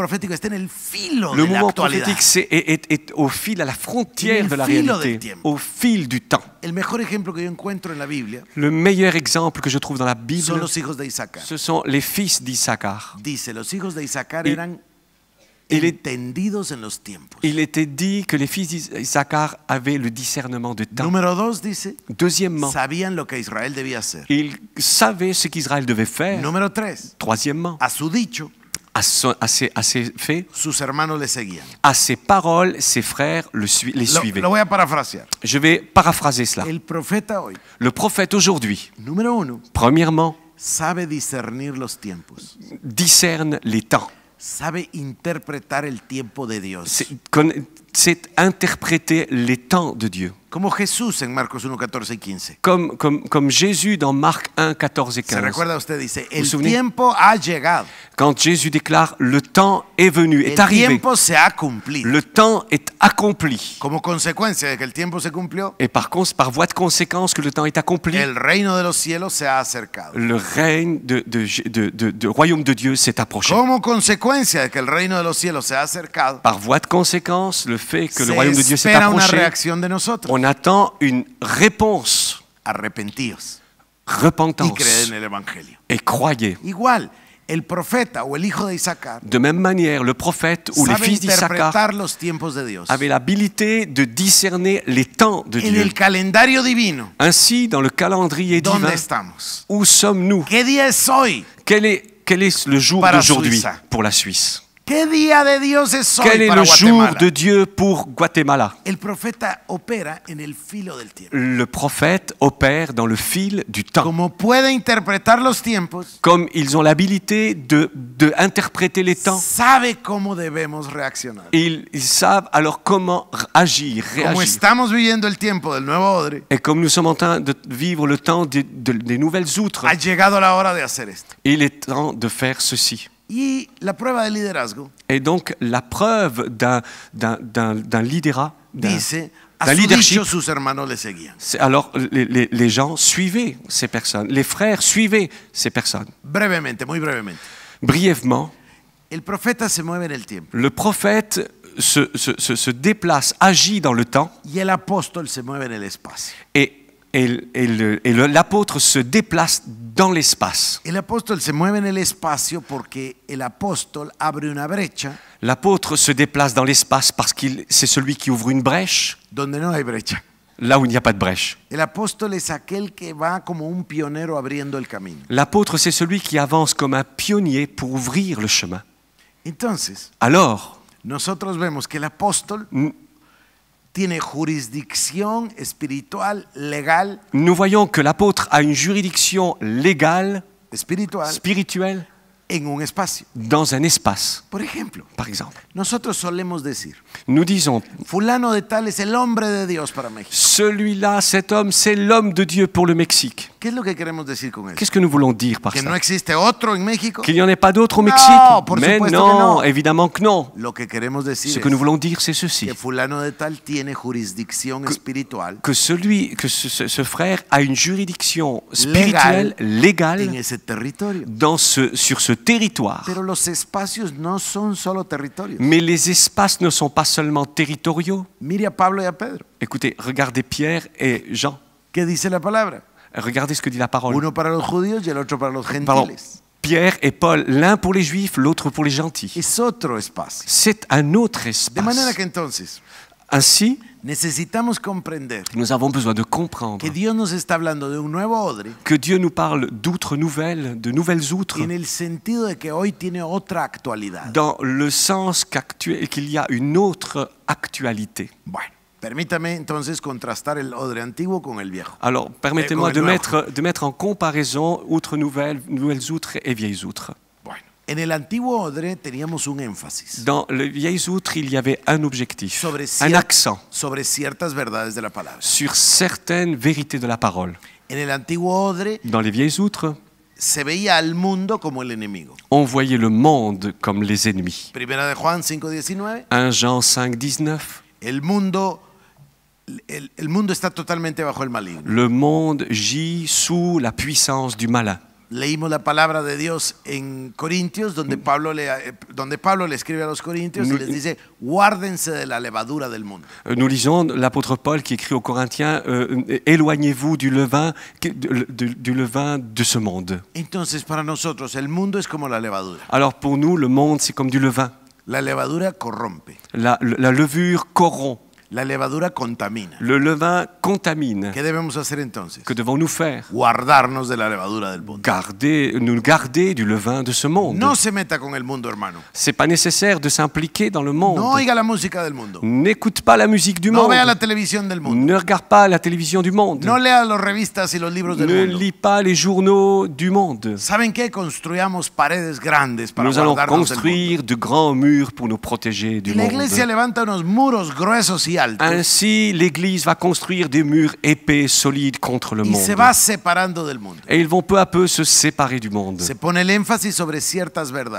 mouvement prophétique est, au fil, à la frontière de la réalité, au fil du temps. le meilleur exemple que je trouve dans la Bible, ce sont les fils eran il était dit que les fils d'Isaacar avaient le discernement de temps. Deuxièmement, ils savaient ce qu'Israël devait faire. Troisièmement, à ses, faits, à ses paroles, ses frères le les suivaient. Je vais paraphraser cela. le prophète aujourd'hui, premièrement, discernir discerne les temps sabe interpréter le temps de Dieu. C'est interpréter les temps de Dieu. Como Jesús en Marcos 1, 14 y 15. Comme, comme, comme Jésus dans Marc 1, 14 et 15. Se recuerda usted, dice, el souvenez? tiempo ha llegado. Quand Jésus déclare, le temps est venu, est el arrivé. Tiempo se ha cumplido. Le temps est accompli. Como consecuencia de que el tiempo se cumplió. Et par, par voie de conséquence que le temps est accompli. El reino de los cielos se ha acercado. Le règne de, de, de, de, de royaume de Dieu s'est approché. Como consecuencia de que el reino de los cielos se ha acercado. Par voie de conséquence, le fait que le royaume de Dieu s'est approché. Una reacción de nosotros. On attend une réponse. Arrepentíos. Repentance. Et croyez. de, même manière, le prophète ou les fils d'Isaac avaient l'habilité de discerner les temps de Dieu. Ainsi, dans le calendrier divin, où sommes-nous est, quel est le jour d'aujourd'hui pour la Suisse quel est le jour de Dieu pour Guatemala Le prophète opère dans le fil du temps. Comme ils ont l'habilité de, de, les temps. Ils, savent alors comment agir, réagir. Et comme nous sommes en train de vivre le temps des, des nouvelles outres. Il est temps de faire ceci. Et donc la preuve d'un d'un leadership. C'est alors les, gens suivaient ces personnes, les frères suivaient ces personnes. Brièvement. Le prophète se, se, se déplace, agit dans le temps. Et et l'apôtre se déplace dans l'espace. se mueve en abre L'apôtre se déplace dans l'espace parce qu'il c'est celui qui ouvre une brèche. Là où il n'y a pas de brèche. L'apôtre c'est celui qui avance comme un pionnier pour ouvrir le chemin. Alors. Nosotros vemos que l'apôtre nous voyons que l'apôtre a une juridiction légale, spirituelle, dans un espace. Par exemple. Nous disons, Celui-là, cet homme, c'est l'homme de Dieu pour le Mexique. ¿Qué es lo que queremos decir con eso? Qu'est-ce que nous voulons dire par ça? ¿Que no ça existe otro en México? Qu'il n'y en ait pas d'autre au Mexique por Mais supuesto que no. non, évidemment que non. Lo que queremos decir Ce que nous voulons dire, c'est ceci. que fulano de tal tiene jurisdicción espiritual Que celui, que ce, ce- ce frère a une juridiction spirituelle, en légale, ese territorio. dans ce, sur ce territoire. Pero los espacios no son solo territorios. Mais les espaces ne sont pas seulement territoriaux. Mire a Pablo y a Pedro. Écoutez, regardez Pierre et Jean. ¿Qué dice la palabra? Regardez ce que dit la parole. Pierre et Paul, l'un pour les juifs, l'autre pour les gentils. C'est un autre espace. ainsi, nous avons besoin de comprendre que, Dieu nous parle d'outres nouvelles, de nouvelles outres, dans le sens qu'il y a une autre actualité. Permítame entonces contrastar el odre antiguo con el viejo. Alors, eh, permettez-moi de mettre, de mettre en comparaison outres nouvelles, nouvelles outres et vieilles outres. Bueno, en el antiguo odre teníamos un énfasis. Dans les vieilles outres, il y avait un objectif, sobre un accent sobre ciertas verdades de la palabra. sur certaines vérités de la parole. En el antiguo odre, Dans les vieilles outres, se veía al mundo como el enemigo. On voyait le monde comme les ennemis. Primera de Juan 5:19. 1 Jean 5:19. El mundo le monde gît sous la puissance du malin. Leímos la palabra de Dios en Corintios, donde mm. Pablo le, eh, donde Pablo le escribe a los Corintios nous, y les dice, guárdense de la levadura del mundo. Euh, nous lisons l'apôtre Paul qui écrit aux Corinthiens, euh, éloignez-vous du levain, du, du, du, levain de ce monde. Entonces, para nosotros, el mundo es como la levadura. Alors pour nous, le monde, c'est comme du levain. La levadura corrompe. La, la levure corrompt. La levadura contamina. Le levain contamine. ¿Qué debemos hacer entonces? Que devons-nous faire Guardarnos de la levadura del mundo. Garder, nous garder du levain de ce monde. No se meta con el mundo, hermano. C'est pas nécessaire de s'impliquer dans le monde. No oiga la música del mundo. N'écoute pas la musique du no monde. Vea la televisión del mundo. Ne regarde pas la télévision du monde. No lea los revistas y los libros del ne mundo. Ne lis pas les journaux du monde. ¿Saben qué? Construyamos paredes grandes para Nous allons construire de grands murs pour nous protéger du la monde. levanta unos muros gruesos y ainsi, l'Église va construire des murs épais, solides contre le monde. Et ils vont peu à peu se séparer du monde.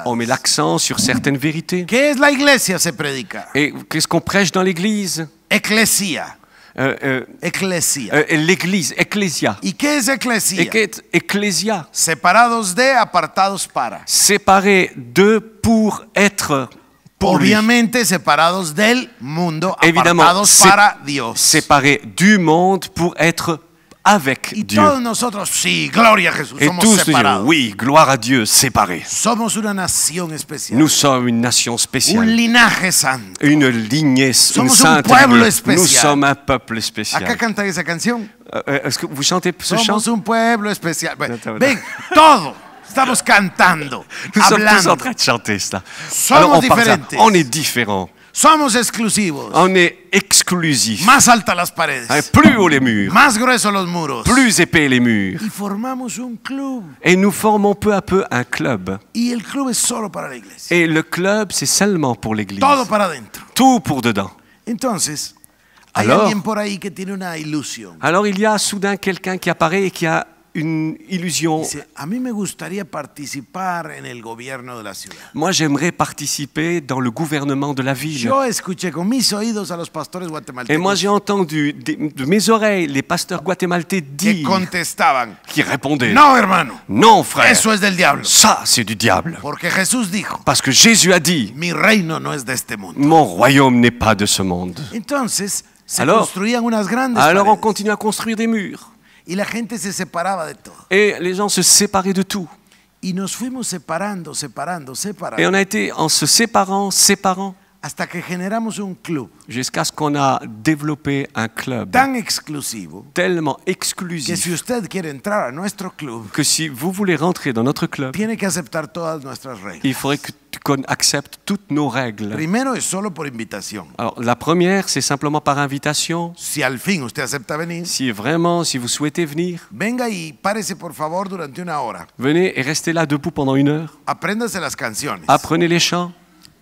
On met l'accent sur certaines vérités. Et qu'est-ce qu'on prêche dans l'Église Ecclesia. Euh, euh, euh, l'église, ecclesia. Et qu'est-ce ecclesia? Séparés de, apartados para. Séparés de pour être Obviamente separados del mundo, Évidemment, apartados para Dios. séparés du monde pour être avec y Dieu. todos nosotros, sí, gloria a Jesús, Et somos tous nous disons, oui, gloire à Dieu, séparés. Somos una nación especial, Nous sommes une nation un spéciale, linaje santo. une lignée s- une Somos un sainte pueblo spécial. Nous sommes un peuple Acá spécial. cantan esa canción. Euh, euh, Est-ce que vous chantez ce chant Somos un pueblo especial. Ben, No, no, no. Ven, todo estamos cantando, nous hablando. sommes tous en train de chanter cela. Somos Alors, on, diferentes. on est différents. Somos exclusivos. On est exclusifs. Más alta las paredes. Et hein, plus haut les murs. Más gruesos los muros. Plus épais les murs. Y formamos un club. Et nous formons peu à peu un club. Y el club es solo para la iglesia. Et le club, c'est seulement pour l'église. Todo para dentro. Tout pour dedans. Entonces, alors, hay alguien por ahí que tiene una ilusión. alors il y a soudain quelqu'un qui apparaît et qui a une illusion. Moi, j'aimerais participer dans le gouvernement de la ville. Et moi, j'ai entendu de mes oreilles les pasteurs guatémaltais dire qui répondaient Non, frère. Ça, c'est du diable. Parce que Jésus a dit Mon royaume n'est pas de ce monde. alors on continue à construire des murs la gente se separaba Et les gens se séparaient de tout. Y nous fuimos separando, separando, separando. Et on a été en se séparant, séparant hasta que generamos un club jusqu'à ce qu'on a développé un club tan exclusivo tellement exclusif que si usted quiere entrar a nuestro club que si vous voulez rentrer dans notre club tiene que aceptar todas nuestras reglas il faudrait qu'on accepte toutes nos règles primero es solo por invitación alors la première c'est simplement par invitation si al fin usted acepta venir si vraiment si vous souhaitez venir venga y párese por favor durante una hora venez et restez là debout pendant une heure apréndase las canciones apprenez les chants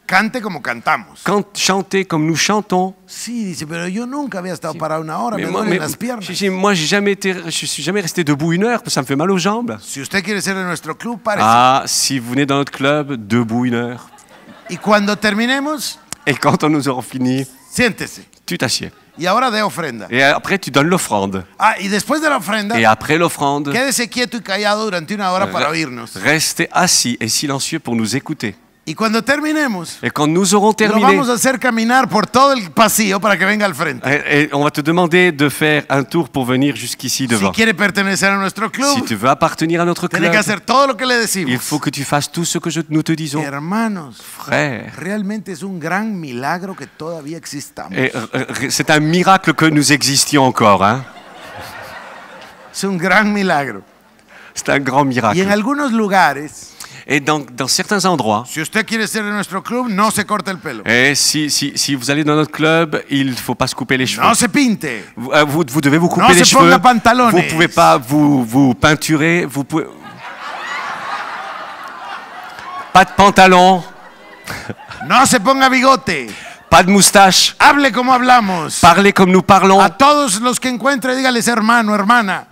Cante como cantamos. Cante, chanter comme nous chantons. Si, dice, pero yo nunca había estado si. parado una hora, mais me duelen las piernas. Si, si, moi, j'ai jamais été, je suis jamais resté debout une heure, parce que ça me fait mal aux jambes. Si usted quiere ser de nuestro club, parece. Ah, si vous venez dans notre club, debout une heure. Y cuando terminemos. Et quand on nous aura fini. Siéntese. Tu t'assieds. Y ahora de ofrenda. Et après, tu donnes l'offrande. Ah, y después de la ofrenda, et après l'offrande, quédese quieto y callado durante una hora para oírnos. Restez assis et silencieux pour nous écouter. Y cuando terminemos, et quand nous aurons terminé, vamos a hacer caminar por todo el pasillo para que venga al frente. Et, eh, eh, on va te demander de faire un tour pour venir jusqu'ici devant. Si, quieres pertenecer a nuestro club, si tu veux appartenir à notre club, que hacer todo lo que le decimos. il faut que tu fasses tout ce que je, nous te disons. Hermanos, frères, realmente es un gran milagro que todavía existamos. Eh, c'est un miracle que nous existions encore. Hein? C'est un grand milagro. C'est un grand miracle. Y en algunos lugares, et donc, dans certains endroits, si, usted quiere ser de nuestro club, no se corte el pelo. et eh, si, si, si vous allez dans notre club, il ne faut pas se couper les cheveux. No se pinte. Vous, euh, vous, vous devez vous couper No les se cheveux. ponga pantalones. Vous ne pouvez pas vous, vous peinturer. Vous pouvez... Pas de pantalon. No se ponga bigote. Pas de moustache. Parlez comme nous parlons. A que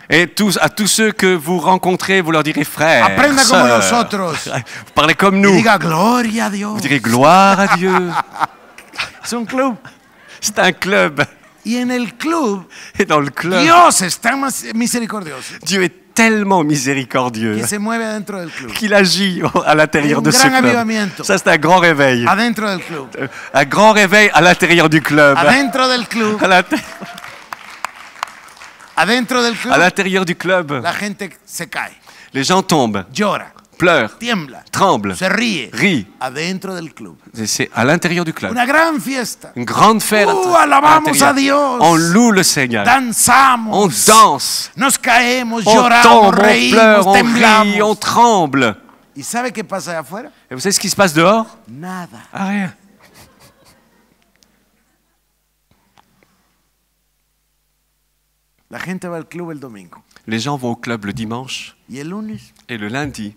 Et tous, à tous ceux que vous rencontrez, vous leur direz frère. parlez comme nous. Diga a Vous direz gloire à Dieu. C'est un club. C'est un club. Et dans le club, Dios está misericordioso. Dieu tellement miséricordieux qu'il agit à l'intérieur de ce club. Ça, c'est un grand réveil. Euh, un grand réveil à l'intérieur du club. À l'intérieur du club. La gente se Les gens tombent pleure, tiembla, tremble, se rie, rit. Adentro del club. C'est à l'intérieur du club. Una gran fiesta. Une grande fête. Uh, alabamos a Dios. On loue le Seigneur. Danzamos. On danse. Nos caemos, on lloramos, tombe, on reímos, pleure, on temblamos. rit, on tremble. Et vous savez ce qui se passe dehors Nada. Ah, rien. La gente va al club el domingo. Les gens vont au club le dimanche. Y el lunes et le lundi,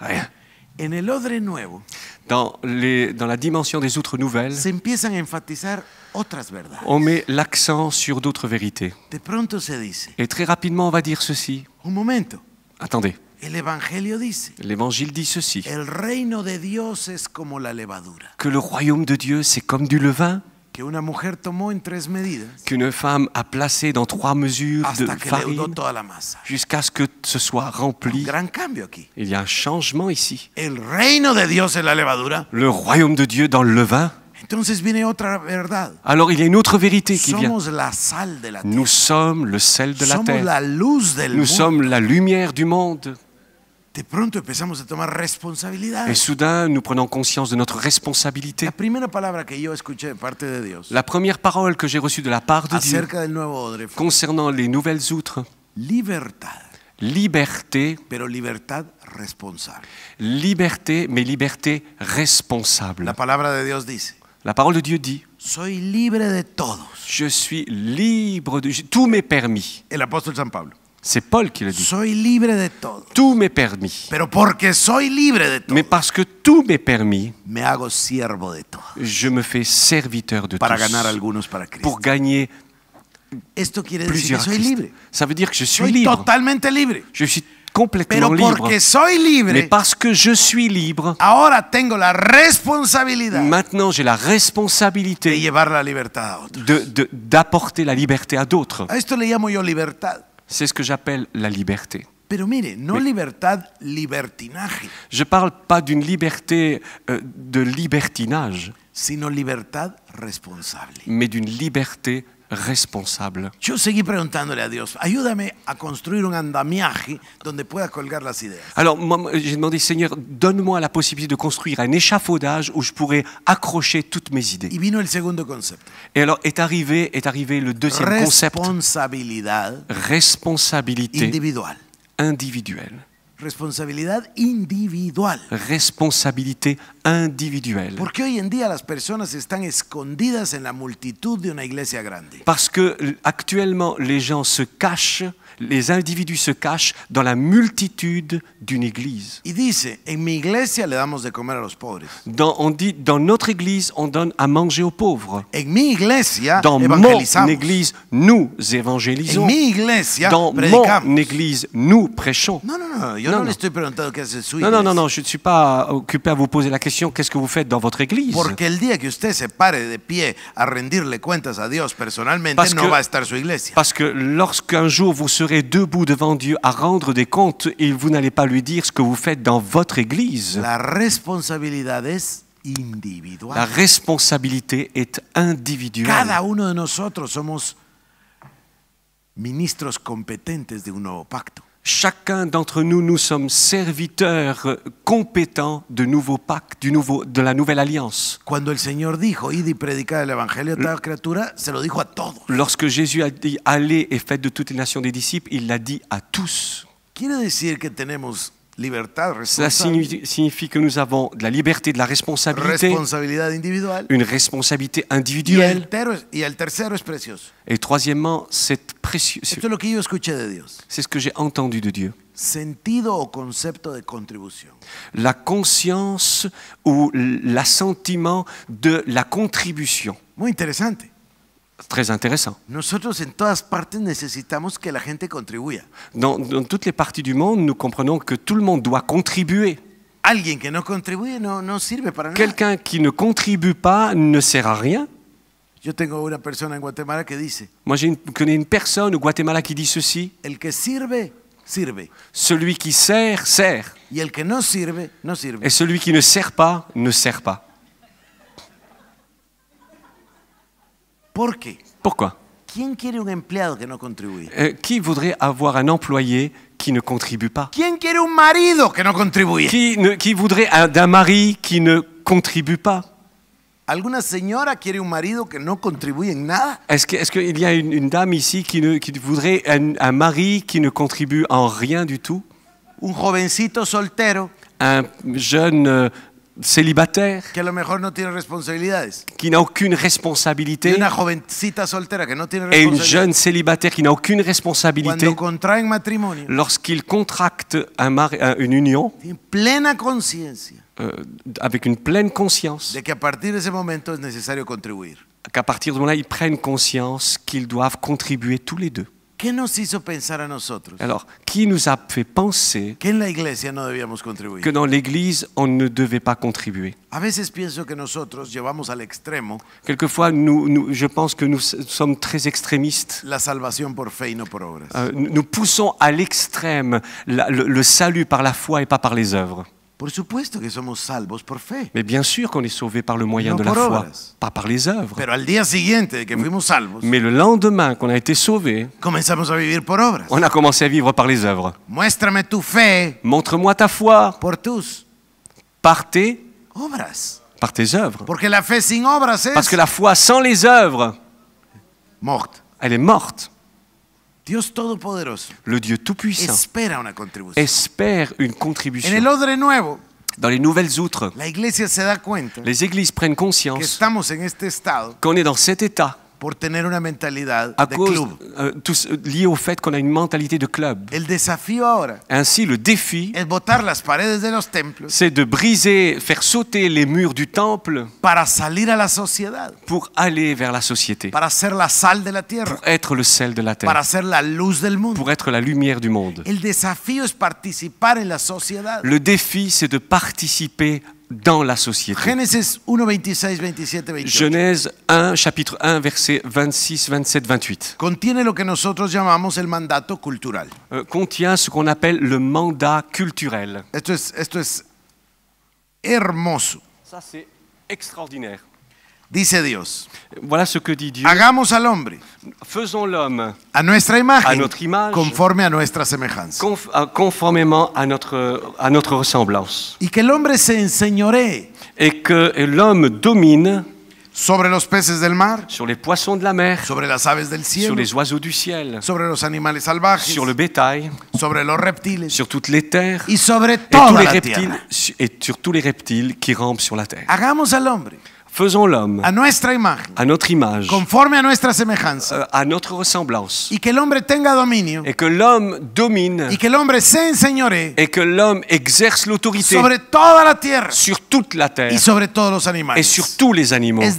En dans, la dimension des autres nouvelles, on met l'accent sur d'autres vérités. Et très rapidement, on va dire ceci. Attendez, l'évangile dit ceci. Que le royaume de Dieu, c'est comme du levain qu'une femme a placé dans trois mesures de farine jusqu'à ce que ce soit rempli. Il y a un changement ici. Le royaume de Dieu dans le levain. Alors il y a une autre vérité qui vient. Nous sommes le sel de la terre. Nous sommes la lumière du monde. Et soudain, nous prenons conscience de notre responsabilité. La première parole que j'ai reçue de la part de Dieu concernant les nouvelles outres. Liberté. Liberté, mais liberté responsable. La parole de Dieu dit. Je suis libre de tous mes permis. Et Saint Pablo. C'est Paul qui le dit. Soy libre de todo. Tout m'est permis. Pero porque soy libre de todo, Mais parce que tout m'est permis, me hago siervo de todo. je me fais serviteur de Para tous ganar algunos para Cristo. pour gagner Esto quiere decir plusieurs que soy libre. Ça veut dire que je suis Soy libre. totalmente libre. Je suis complètement Pero libre. porque soy Mais parce que je suis libre, ahora tengo la responsabilidad maintenant j'ai la responsabilité d'apporter de, de- d'apporter la liberté à d'autres. A esto le llamo yo libertad. C'est ce que j'appelle la liberté. Pero mire, no libertad, Je parle pas d'une liberté euh, de libertinage, sino libertad responsable. mais d'une liberté responsable. Yo seguí preguntándole a Dios, ayúdame a construir un andamiaje donde pueda colgar las ideas. Alors moi, j'ai demandé, Seigneur, donne-moi la possibilité de construire un échafaudage où je pourrais accrocher toutes mes idées. Y vino el segundo concepto. Et alors est arrivé, est arrivé le deuxième concept. Responsabilidad. Responsabilité. Individual. Individuelle. Responsabilité individuelle. Responsabilité individuelle. Porque hoy en día las personas están escondidas en la multitude d'une una iglesia grande. Parce que actuellement les gens se cachent les individus se cachent dans la multitude d'une église. Y dice, en mi iglesia le damos de comer a los pobres. Dans, on dit, dans notre église, on donne à manger aux pauvres. En mi iglesia, dans mon église, nous évangélisons. En mi iglesia, dans predicamos. mon église, nous prêchons. Non, non, non, yo non, no estoy preguntando qué hace su iglesia. Non, non, non, je ne suis pas occupé à vous poser la question, qu'est-ce que vous faites dans votre église? Porque el día que usted se pare de pie a rendirle cuentas a Dios personalmente, parce no va a estar su iglesia. Parce que lorsqu'un jour vous serez serez debout devant Dieu à rendre des comptes et vous n'allez pas lui dire ce que vous faites dans votre église. La La responsabilité est individuelle. Cada uno de nosotros somos ministros competentes de un nuevo pacto chacun d'entre nous, nous sommes serviteurs compétents du nouveau pacte, du nouveau, de la nouvelle alliance. Cuando el Señor dijo, id y predicad el evangelio a toda criatura, se lo dijo a todos. Lorsque Jésus a dit, allez et faites de toutes les nations des disciples, il l'a dit à tous. Quiere decir que tenemos cela signifie que nous avons de la liberté, de la responsabilité, une responsabilité individuelle. Et troisièmement, c'est précieux. C'est ce que j'ai entendu de Dieu. La conscience ou sentiment de la contribution. Muy intéressant très intéressant. Nosotros en todas partes necesitamos que la gente contribuya. Dans, dans toutes les parties du monde, nous comprenons que tout le monde doit contribuer. Alguien que no contribuye no, no sirve para nada. Quelqu'un qui ne contribue pas ne sert à rien. Yo tengo una persona en Guatemala que dice. Moi, je connais une personne au Guatemala qui dit ceci. El que sirve sirve. Celui qui sert sert. Y el que no sirve no sirve. Et celui qui ne sert pas ne sert pas. Por qué? Pourquoi ¿Quién quiere un empleado que no contribuye? Euh, Qui voudrait avoir un employé qui ne contribue pas ¿Quién quiere un marido que no contribuye? Qui, ne- qui voudrait un- d'un mari qui ne contribue pas ¿Alguna señora quiere un marido que no contribuye en nada? Est-ce que- est-ce qu'il y a une, une dame ici qui, ne- qui voudrait un, un mari qui ne contribue en rien du tout Un jovencito soltero Un jeune euh, célibataire que a lo mejor no tiene responsabilidades. qui n'a aucune responsabilité una jovencita soltera que no tiene et une jeune célibataire qui n'a aucune responsabilité lorsqu'il contracte un mari, une union plena conciencia euh, avec une pleine conscience de que partir de il momento nécessaire necesario contribuir qu'à partir de là ils prennent conscience qu'ils doivent contribuer tous les deux alors, qui nous a fait penser que dans l'Église, on ne devait pas contribuer Quelquefois, nous, je pense que nous sommes très extrémistes. La euh, nous poussons à l'extrême le salut par la foi et pas par les œuvres. Mais bien sûr qu'on est sauvé par le moyen de la foi, pas par les œuvres. Mais le lendemain qu'on a été sauvé, on a commencé à vivre par les œuvres. Montre-moi ta foi. Par tes Par tes œuvres. Parce que la foi sans les œuvres, elle est morte le Dieu Tout-Puissant espère une contribution. dans les nouvelles outres, les églises prennent conscience qu'on est dans cet état pour tener una mentalidad de cause, club. Euh, tout, lié au fait qu'on a une mentalité de club. El ahora. Ainsi, le défi es C'est de briser, faire sauter les murs du temple. Para salir a la sociedad. Pour aller vers la société. Para ser la sal de la tierra. Pour être le sel de la terre. Para ser la luz del mundo. Pour être la lumière du monde. El desafío es participar en la sociedad. Le défi, c'est de participer dans la société. Genèse 1, 26, 27, 28. chapitre 1, verset 26, 27, 28. que euh, contient ce qu'on appelle le mandat culturel. esto es hermoso. Ça, c'est extraordinaire dice Voilà ce que dit Dieu. Hagamos al hombre. Faisons l'homme a nuestra imagen, à notre image, conforme a nuestra semejanza. Euh, conformément à notre, à notre ressemblance. Y que el hombre se enseñoree. Et que l'homme domine sobre los peces del mar, sur les poissons de la mer, sobre las aves del cielo, sur les oiseaux du ciel, sobre los animales salvajes, sur le bétail, sobre los reptiles, sur toutes les terres, y sobre todos los les reptiles, et sur tous les reptiles qui rampent sur la terre. Hagamos al hombre. Faisons l'homme à notre à notre image, conforme à euh, à notre ressemblance, et que et que l'homme domine, et que l'homme et que l'homme exerce l'autorité sur toute la terre, et sur tous les animaux. Es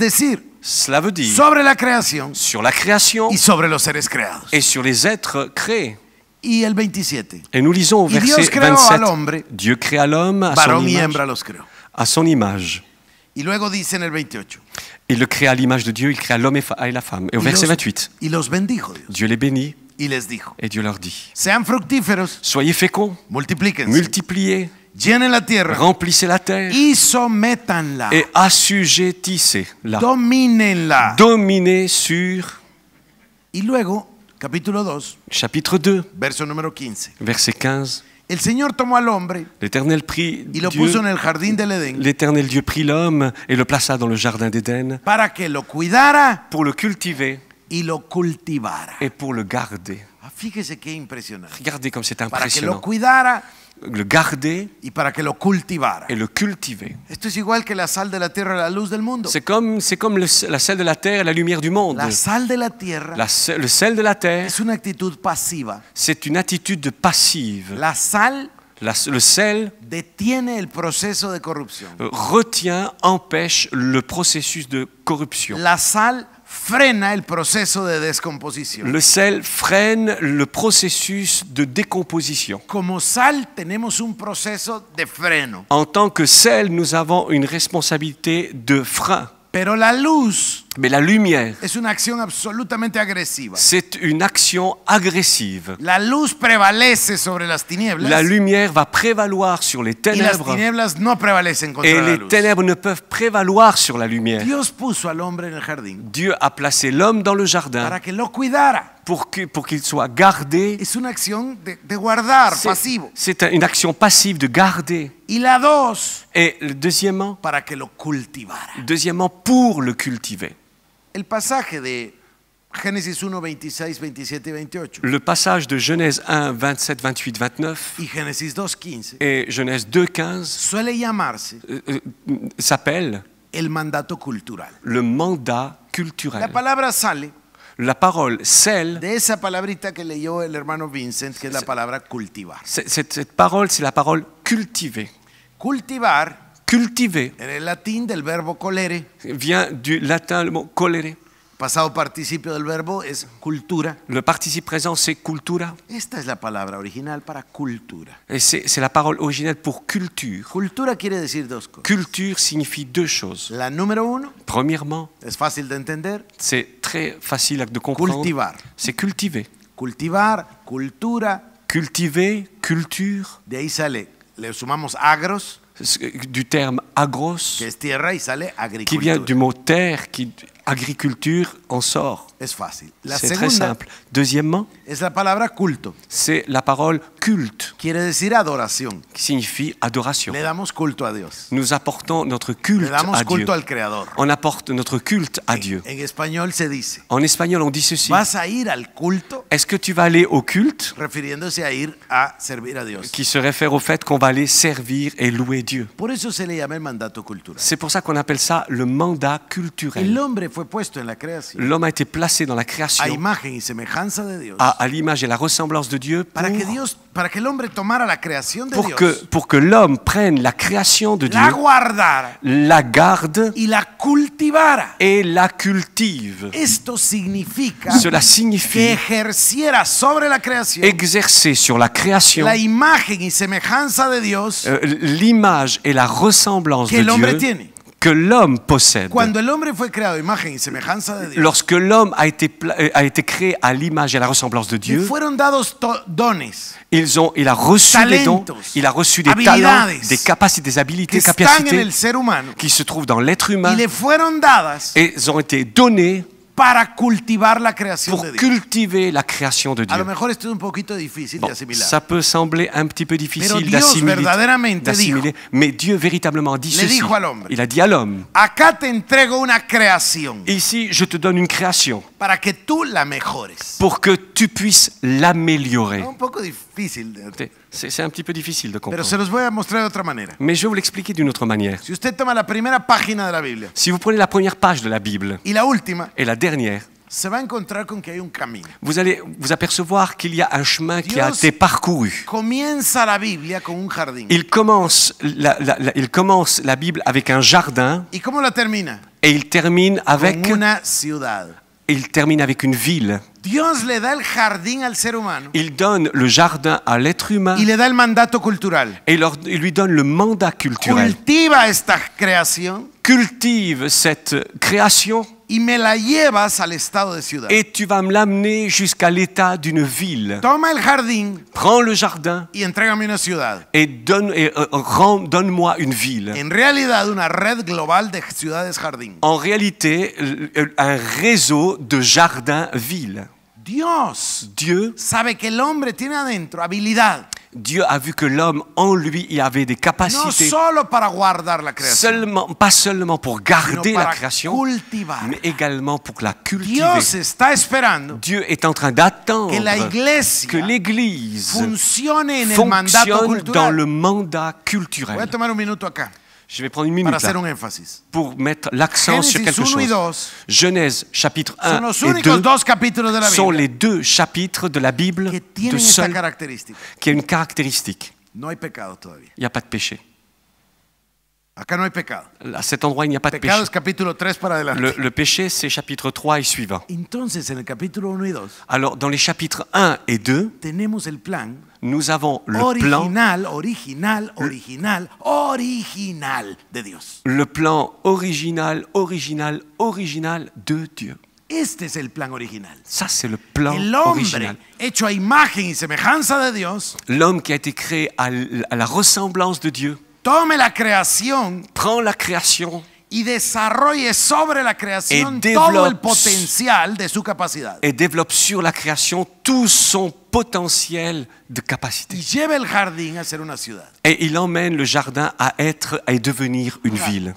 cela veut dire sur la création, et sur les êtres créés. Et nous lisons au verset 27. Dieu créa l'homme à son image. À son image. Y luego en 28. Il le crée à l'image de Dieu, il crée à l'homme et la femme. Et au verset 28. Dieu les bénit. les Et Dieu leur dit. Soyez féconds. Multipliez. Remplissez la terre. Et assujettissez-la. Dominez sur. Et luego, 2. Chapitre 2. 15. Verset 15. El Señor tomó al hombre. L'Éternel prit y lo puso en el jardín del Edén. L'Éternel Dieu prit l'homme et le plaça dans le jardin d'Éden. Para que lo cuidara. Pour le cultiver. Y lo cultivara. Et pour le garder. Ah, fíjese qué impresionante. Regardez comme c'est impressionnant. Para que lo cuidara le garder y para que lo cultivara. et le cultiver. Esto es igual que la sal de la tierra y la luz del mundo. C'est comme, c'est comme le- la sel de la terre et la lumière du monde. La sal de la tierra La le sel de la terre, es una actitud pasiva. c'est une attitude passive. La sal La- le sel detiene el proceso de corrupción. retient, empêche le processus de corruption. La sal frena el proceso de descomposición. Le sel freine le processus de décomposition. Como sal tenemos un proceso de freno. En tant que sel, nous avons une responsabilité de frein. Pero la luz mais la lumière, es una acción absolutamente agresiva. c'est une action agressive. La luz prevalece sobre las tinieblas. La lumière va prévaloir sur les y las tinieblas no prevalecen contra et les ténèbres ne peuvent prévaloir sur la lumière. Dios puso al hombre en el jardín Dieu a placé l'homme dans le jardin para que lo cuidara. pour que- pour qu'il soit gardé. Es una acción de, de guardar, C'est- pasivo. C'est une action passive de garder. Y la dos, Et le- deuxièmement, para que lo cultivara. deuxièmement pour le cultiver. El pasaje de Génesis 1, 26, 27 y 28. Le passage de Genèse 1, 27, 28, 29 y Génesis 2, 15, et Genèse 2, 15 suele llamarse euh, euh, s'appelle el mandato cultural. le mandat culturel. La palabra sale la parole, celle. De esa palabrita que leyó el hermano Vincent, que es la palabra cultivar. Cette, cette parole, c'est la parole cultiver. Cultivar cultiver. En latín del verbo colere. Vient du latin le mot colere. Pasado participio del verbo es cultura. Le participe présent c'est cultura. Esta es la palabra original para cultura. c'est la parole originelle pour culture. Cultura quiere decir dos cosas. Culture signifie deux choses. La número uno. Premièrement. Es facile de entender. C'est très facile de comprendre. Cultivar. C'est cultiver. Cultivar, cultura. Cultiver, culture. De ahí sale. Le sumamos agros du terme agros, qui vient du mot terre, qui, agriculture en sort. C'est très simple. Deuxièmement, c'est la parole culte. Qui signifie adoration. Le damos Nous apportons notre culte à Dieu. on apporte notre culte à Dieu. En espagnol, en espagnol, on dit ceci. Est-ce que tu vas aller au culte? ir servir Qui se réfère au fait qu'on va aller servir et louer Dieu. C'est pour ça qu'on appelle ça le mandat culturel. L'homme a été placé dans la création à, l'image et la ressemblance de Dieu pour, que, pour que l'homme prenne la création de Dieu, la garde et la cultive. Cela signifie exercer sur la création euh, l'image et la ressemblance de Dieu que l'homme possède. Cuando el hombre fue creado imagen y semejanza de Dios. Lorsque l'homme a été, euh, a été créé à l'image et à la ressemblance de Dieu. Fueron dados dones, ils ont, il a reçu talentos, des dons, il a reçu des talents, des capacités, des habilités, capacités qui se trouvent dans l'être humain. Y le fueron dadas, et ont été données para cultivar la creación pour de cultiver la création de Dieu. A lo mejor esto un poquito difícil bon, de asimilar. Ça peut sembler un petit peu difficile d'assimiler, mais Dieu véritablement dit ceci. Il a dit à l'homme. Acá te entrego una creación. Ici, je te donne une création. Para que tú la mejores. Pour que tu puisses l'améliorer. Un poco difícil. De... C'est un petit peu difficile de comprendre. Mais je vais vous l'expliquer d'une autre manière. Si, la la si vous prenez la première page de la Bible la et la dernière, Vous allez vous apercevoir qu'il y a un chemin qui a été parcouru. la Il commence la, il commence la Bible avec un jardin. la Et il termine avec une una il termine avec une ville. Il donne le jardin à l'être humain. le da el mandato cultural. Et il lui donne le mandat culturel. Cultive cette création y me la llevas al estado de ciudad. Et tu vas me l'amener jusqu'à l'état d'une ville. Toma el jardín Prends le jardin y entrégame una ciudad. et donne- et, euh, euh donne-moi une ville. En realidad, una red global de ciudades jardín. En réalité, un réseau de jardins-villes. Dios Dieu sabe que el hombre tiene adentro habilidad Dieu a vu que l'homme en lui il avait des capacités. la seulement, pas seulement pour garder la création, mais également pour la cultiver. Dieu est en train d'attendre que l'Église fonctionne, fonctionne dans le mandat culturel. Je vais prendre une minute là, pour mettre l'accent sur quelque chose. Genèse chapitre 1 et 2 sont les deux chapitres de la Bible qui ont une caractéristique. Il n'y a pas de péché. À cet endroit, il n'y a pas de péché. Le, péché, c'est chapitre 3 et suivant. Alors, dans les chapitres 1 et 2, nous avons le plan original, original, original de Dieu. Le plan original, original, original de Dieu. Este plan original. Ça, c'est le plan original. L'homme qui a été créé à la ressemblance de Dieu. Tome la création. Prends la création. la Et développe sur la création tout son potentiel de capacité. Et il emmène le jardin à être et devenir une ville.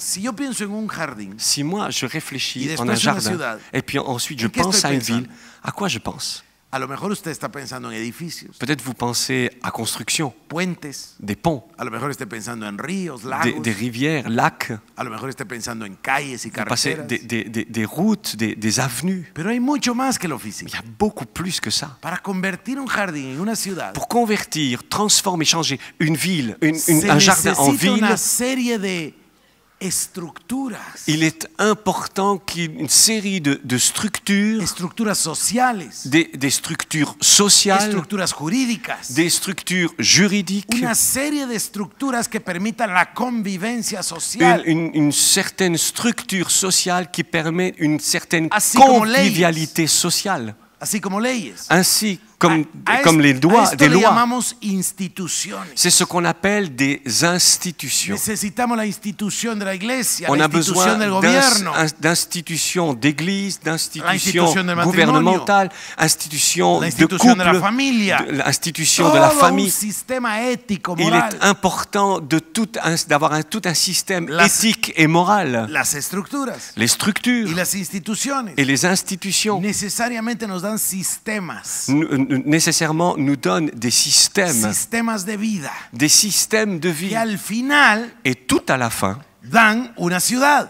si moi je réfléchis en un jardin, et puis ensuite je pense à une ville, à quoi je pense a lo mejor usted está pensando en edificios. Peut-être vous pensez à construction. Puentes. Des ponts. A lo mejor esté pensando en ríos, lagos. Des, des rivières, lacs. A lo mejor esté pensando en calles y carreteras. Des, des, des, des routes, des, des avenues. Pero hay mucho más que lo físico. Il y a beaucoup plus que ça. Para convertir un jardín en una ciudad. Pour convertir, transformer, changer une ville, une, une, un jardin en ville. Una serie de il est important qu'une série de, de structures, sociales, des, des, structures sociales, des structures juridiques, une, série de structures qui permettent la convivence sociale, une, une, une, certaine structure sociale qui permet une certaine convivialité sociale, ainsi comme, comme les doigts, des lois. C'est ce qu'on appelle des institutions. Institution de On a besoin d'institutions d'église, d'institutions gouvernementales, d'institutions de couple, l'institution de la famille. Il est important d'avoir un, tout un système éthique et moral. les structures et les institutions. Nécessairement nous donnent systèmes nécessairement nous donne des systèmes, de vida, des systèmes de vie, al final, et tout à la fin, dan una ciudad.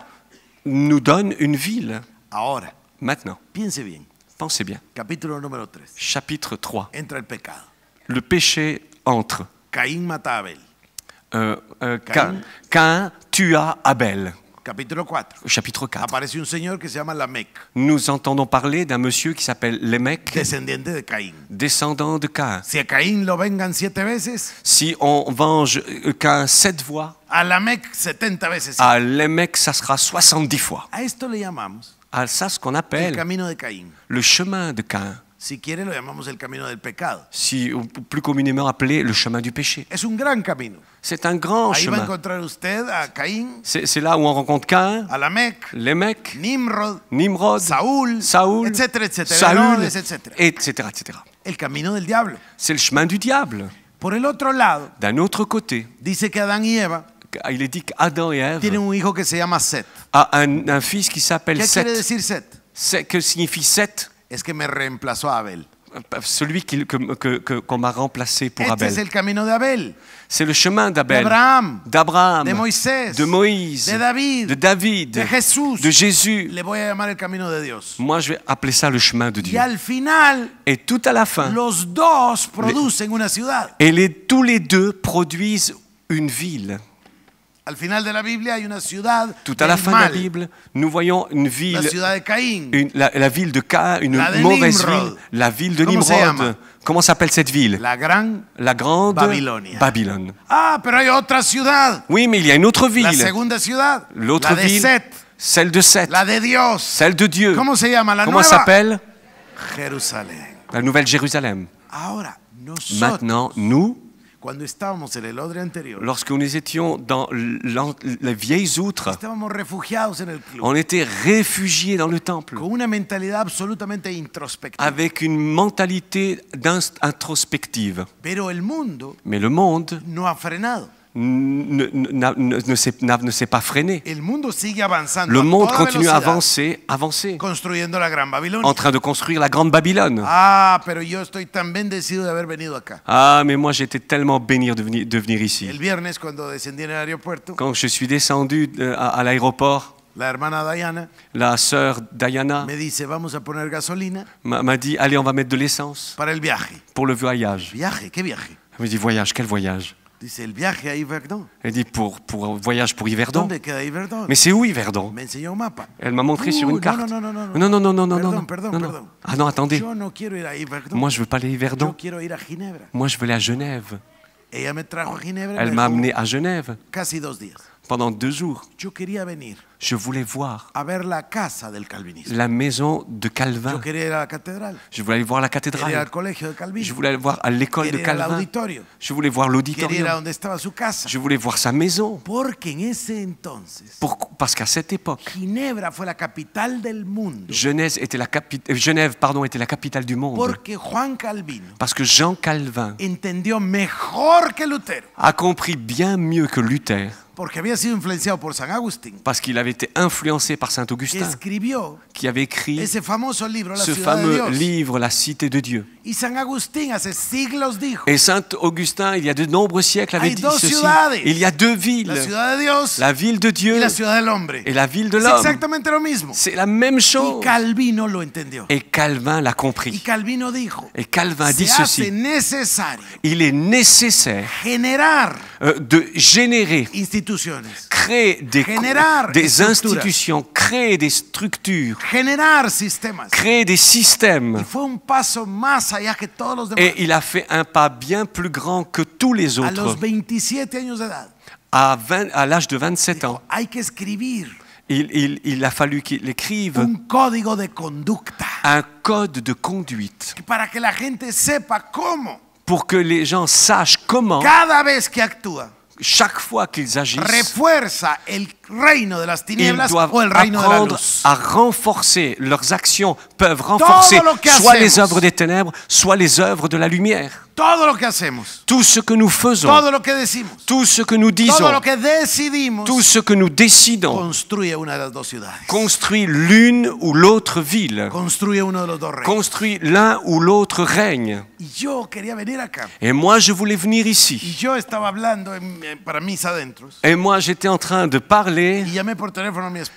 nous donne une ville. Ahora, Maintenant, piense bien. pensez bien. Capítulo número 3. Chapitre 3. Entra el pecado. Le péché entre. Caïn mata Abel. Euh, euh, Cain, Cain tua Abel. Chapitre 4. Chapitre 4. Aparece un señor que se llama Lamec. Nous entendons parler d'un monsieur qui s'appelle Lamech. Descendiente de Caïn. Descendant de Caïn. Si a Caïn lo vengan siete veces. Si on venge euh, Caïn sept fois. A Lamech 70 veces. À Lamech ça sera 70 fois. A esto le llamamos. À ça ce qu'on appelle. El camino de Caïn. Le chemin de Caïn. Si quiere, lo llamamos el camino del pecado. Si plus communément appelé le chemin du péché. Es un gran camino. C'est un grand Ahí chemin. va a encontrar usted a Caín. C'est là où on rencontre Caïn. À la Mecque. Les Mecques. Nimrod. Nimrod. Saoul. Saoul. Etcétera, etcétera. Saúl. Etcétera. Etcétera, etcétera. El camino del diablo. C'est le chemin du diable. Por el otro lado. D'un autre côté. Dice que Adán y Eva. Il est dit qu'Adam et Ève. Tienen un hijo que se llama Seth. A un, un fils qui s'appelle Seth. Qu'est-ce que veut dire Seth? Que signifie Seth? es que me reemplazó a Abel. Celui qu'on que, que, qu m'a remplacé pour Abel. Es el camino de Abel. C'est le chemin d'Abel, d'Abraham, de Moïse, de, Moïse, de David, de, David, de, Jésus. de Jésus. Le voy a el camino de Dios. Moi, je vais appeler ça le chemin de Dieu. Y al final, et tout à la fin, los dos producen les, una ciudad. Et les, tous les deux produisent une ville. Tout à la fin de la Bible, nous voyons une ville, la, ville de Caïn, une mauvaise ville, la ville de Nimrod. Comment s'appelle cette ville La, grande Babylone. Ah, Oui, mais il y a une autre ville. La L'autre ville. Celle de Seth. La de Dieu. Celle de Dieu. Comment s'appelle La nouvelle Jérusalem. Maintenant, nous Lorsque nous étions dans les vieilles outres, on était réfugiés dans le temple avec une mentalité introspective. Mais le monde ne, ne, s'est pas freiné. Le monde continue à avancer, avancer, en train de construire la grande Babylone. Ah, ah, mais moi j'étais tellement béni de venir, de venir ici. Quand je suis descendu euh, à l'aéroport, la sœur Diana, M'a dit, allez, on va mettre de l'essence. Pour le voyage. Elle me dit, voyage, quel voyage? Elle dit pour, pour voyage pour Yverdon. Mais c'est où Yverdon Elle m'a montré sur uh, une carte. Non, non, non, non, non, non, Ah non, attendez. Moi, je veux pas aller à Yverdon. Moi, je veux aller à Genève. Elle m'a amené à Genève pendant deux jours. Je voulais voir la, la maison de Calvin. Je voulais aller voir la cathédrale. Je voulais aller voir à l'école de Calvin. Je voulais voir l'auditorium. Je voulais voir sa maison. parce qu'à cette époque, la Genève, était la euh, Genève pardon, était la capitale du monde. parce que Jean Calvin a compris bien mieux que Luther parce qu'il avait été influencé par Saint Augustin, qui avait écrit ce fameux livre, La Cité de Dieu. Et Saint Augustin, il y a de nombreux siècles, avait dit ceci. Il y a deux villes, la ville de Dieu et la ville de l'homme. C'est la même chose. Et Calvin l'a compris. Et Calvin a dit ceci. Il est nécessaire euh, de générer créer des, des institutions, créer des structures, créer des systèmes. Et il a fait un pas bien plus grand que tous les autres. À, à l'âge de 27 ans, il, il, a fallu qu'il écrive un code de conduite pour que les gens sachent comment chaque fois qu'ils agissent, reino de las à renforcer leurs actions peuvent renforcer soit les œuvres des ténèbres, soit les œuvres de la lumière. tout ce que nous faisons, tout ce que nous disons, tout ce que nous décidons, construit l'une ou l'autre ville, construit l'un ou l'autre règne. Et moi, je voulais venir ici. Et moi, j'étais en train de parler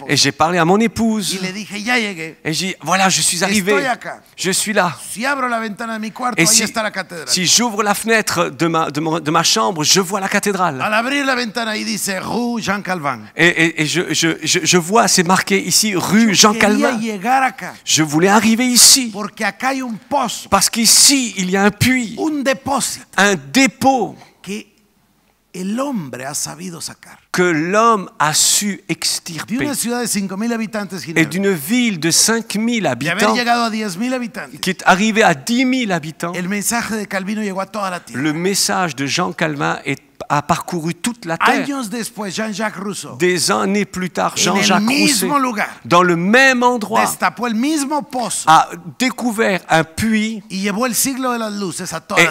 et j'ai parlé à mon épouse. Et j'ai dit, voilà, je suis arrivé. Je suis là. Et si, j'ouvre la fenêtre de ma, de, chambre, je vois la cathédrale. Et, et, et je, je, je, je, vois, c'est marqué ici, rue Jean Calvin. Je voulais arriver ici. Parce qu'ici, il y a un puits. Un dépôt el hombre ha sabido sacar. Que l'homme a su extirper. de Et d'une ville de 5000 habitants. A qui est arrivée à 10 000 habitants. de Calvino llegó a toda la tierra. Le message de Jean Calvin est a parcouru toute la terre. Rousseau, Des années plus tard, Jean-Jacques Rousseau, dans le même endroit, a découvert un puits et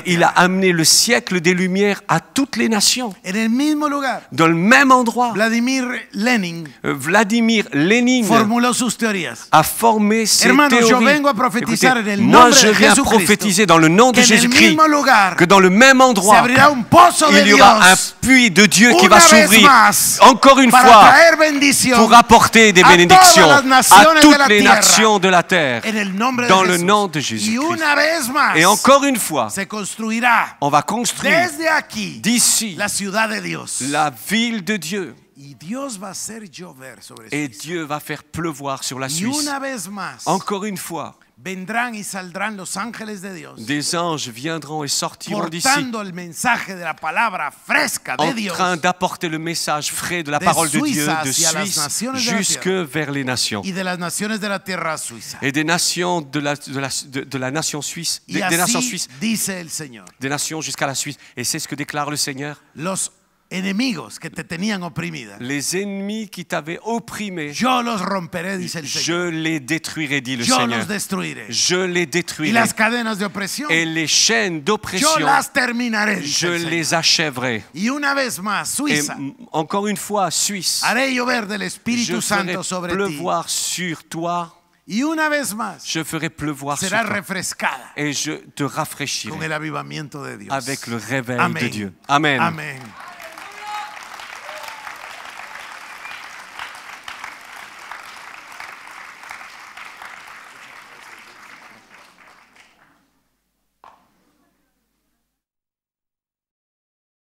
il a amené le siècle des lumières à toutes les nations. dans le même endroit, Vladimir Lenin, euh, Vladimir Lénine a formé ses théories. Yo moi, je viens prophétiser dans le nom de Jésus-Christ que dans le même endroit, il y aura un puits de Dieu qui va s'ouvrir encore une fois pour apporter des bénédictions à toutes les nations de la terre dans le nom de Jésus. Et encore une fois, on va construire d'ici la ville de Dieu. Et Dieu va faire pleuvoir sur la Suisse. Encore une fois, vendrán y saldrán los ángeles de Dios. Des anges viendront et sortiront d'ici Portant el mensaje de la palabra fresca de en train d'apporter le message frais de la de parole de Dieu de las Suisse naciones de jusque vers les nations y de las naciones de la tierra suisse. Suiza. et des nations de la, de la, de, de la nation suisse, Y des, nations suisses, dice el Señor. des nations jusqu'à la Suisse. Et c'est ce que déclare le Seigneur. Los enemigos que te tenían oprimida. Les ennemis qui t'avaient opprimé. Yo los romperé, dice el Señor. Je les détruirai, dit le Yo Seigneur. Los destruiré. Je les détruirai. Y las cadenas de opresión. Et les chaînes d'oppression. Yo las terminaré, dice Je el les Señor. achèverai. Y una vez más, Suiza. Et encore une fois, Suisse. Haré llover del Espíritu Je Santo sobre pleuvoir ti. sur toi. Y una vez más, je ferai pleuvoir sur toi refrescada et je te rafraîchirai con el de Dios. avec le réveil Amen. de Dieu. Amen. Amen.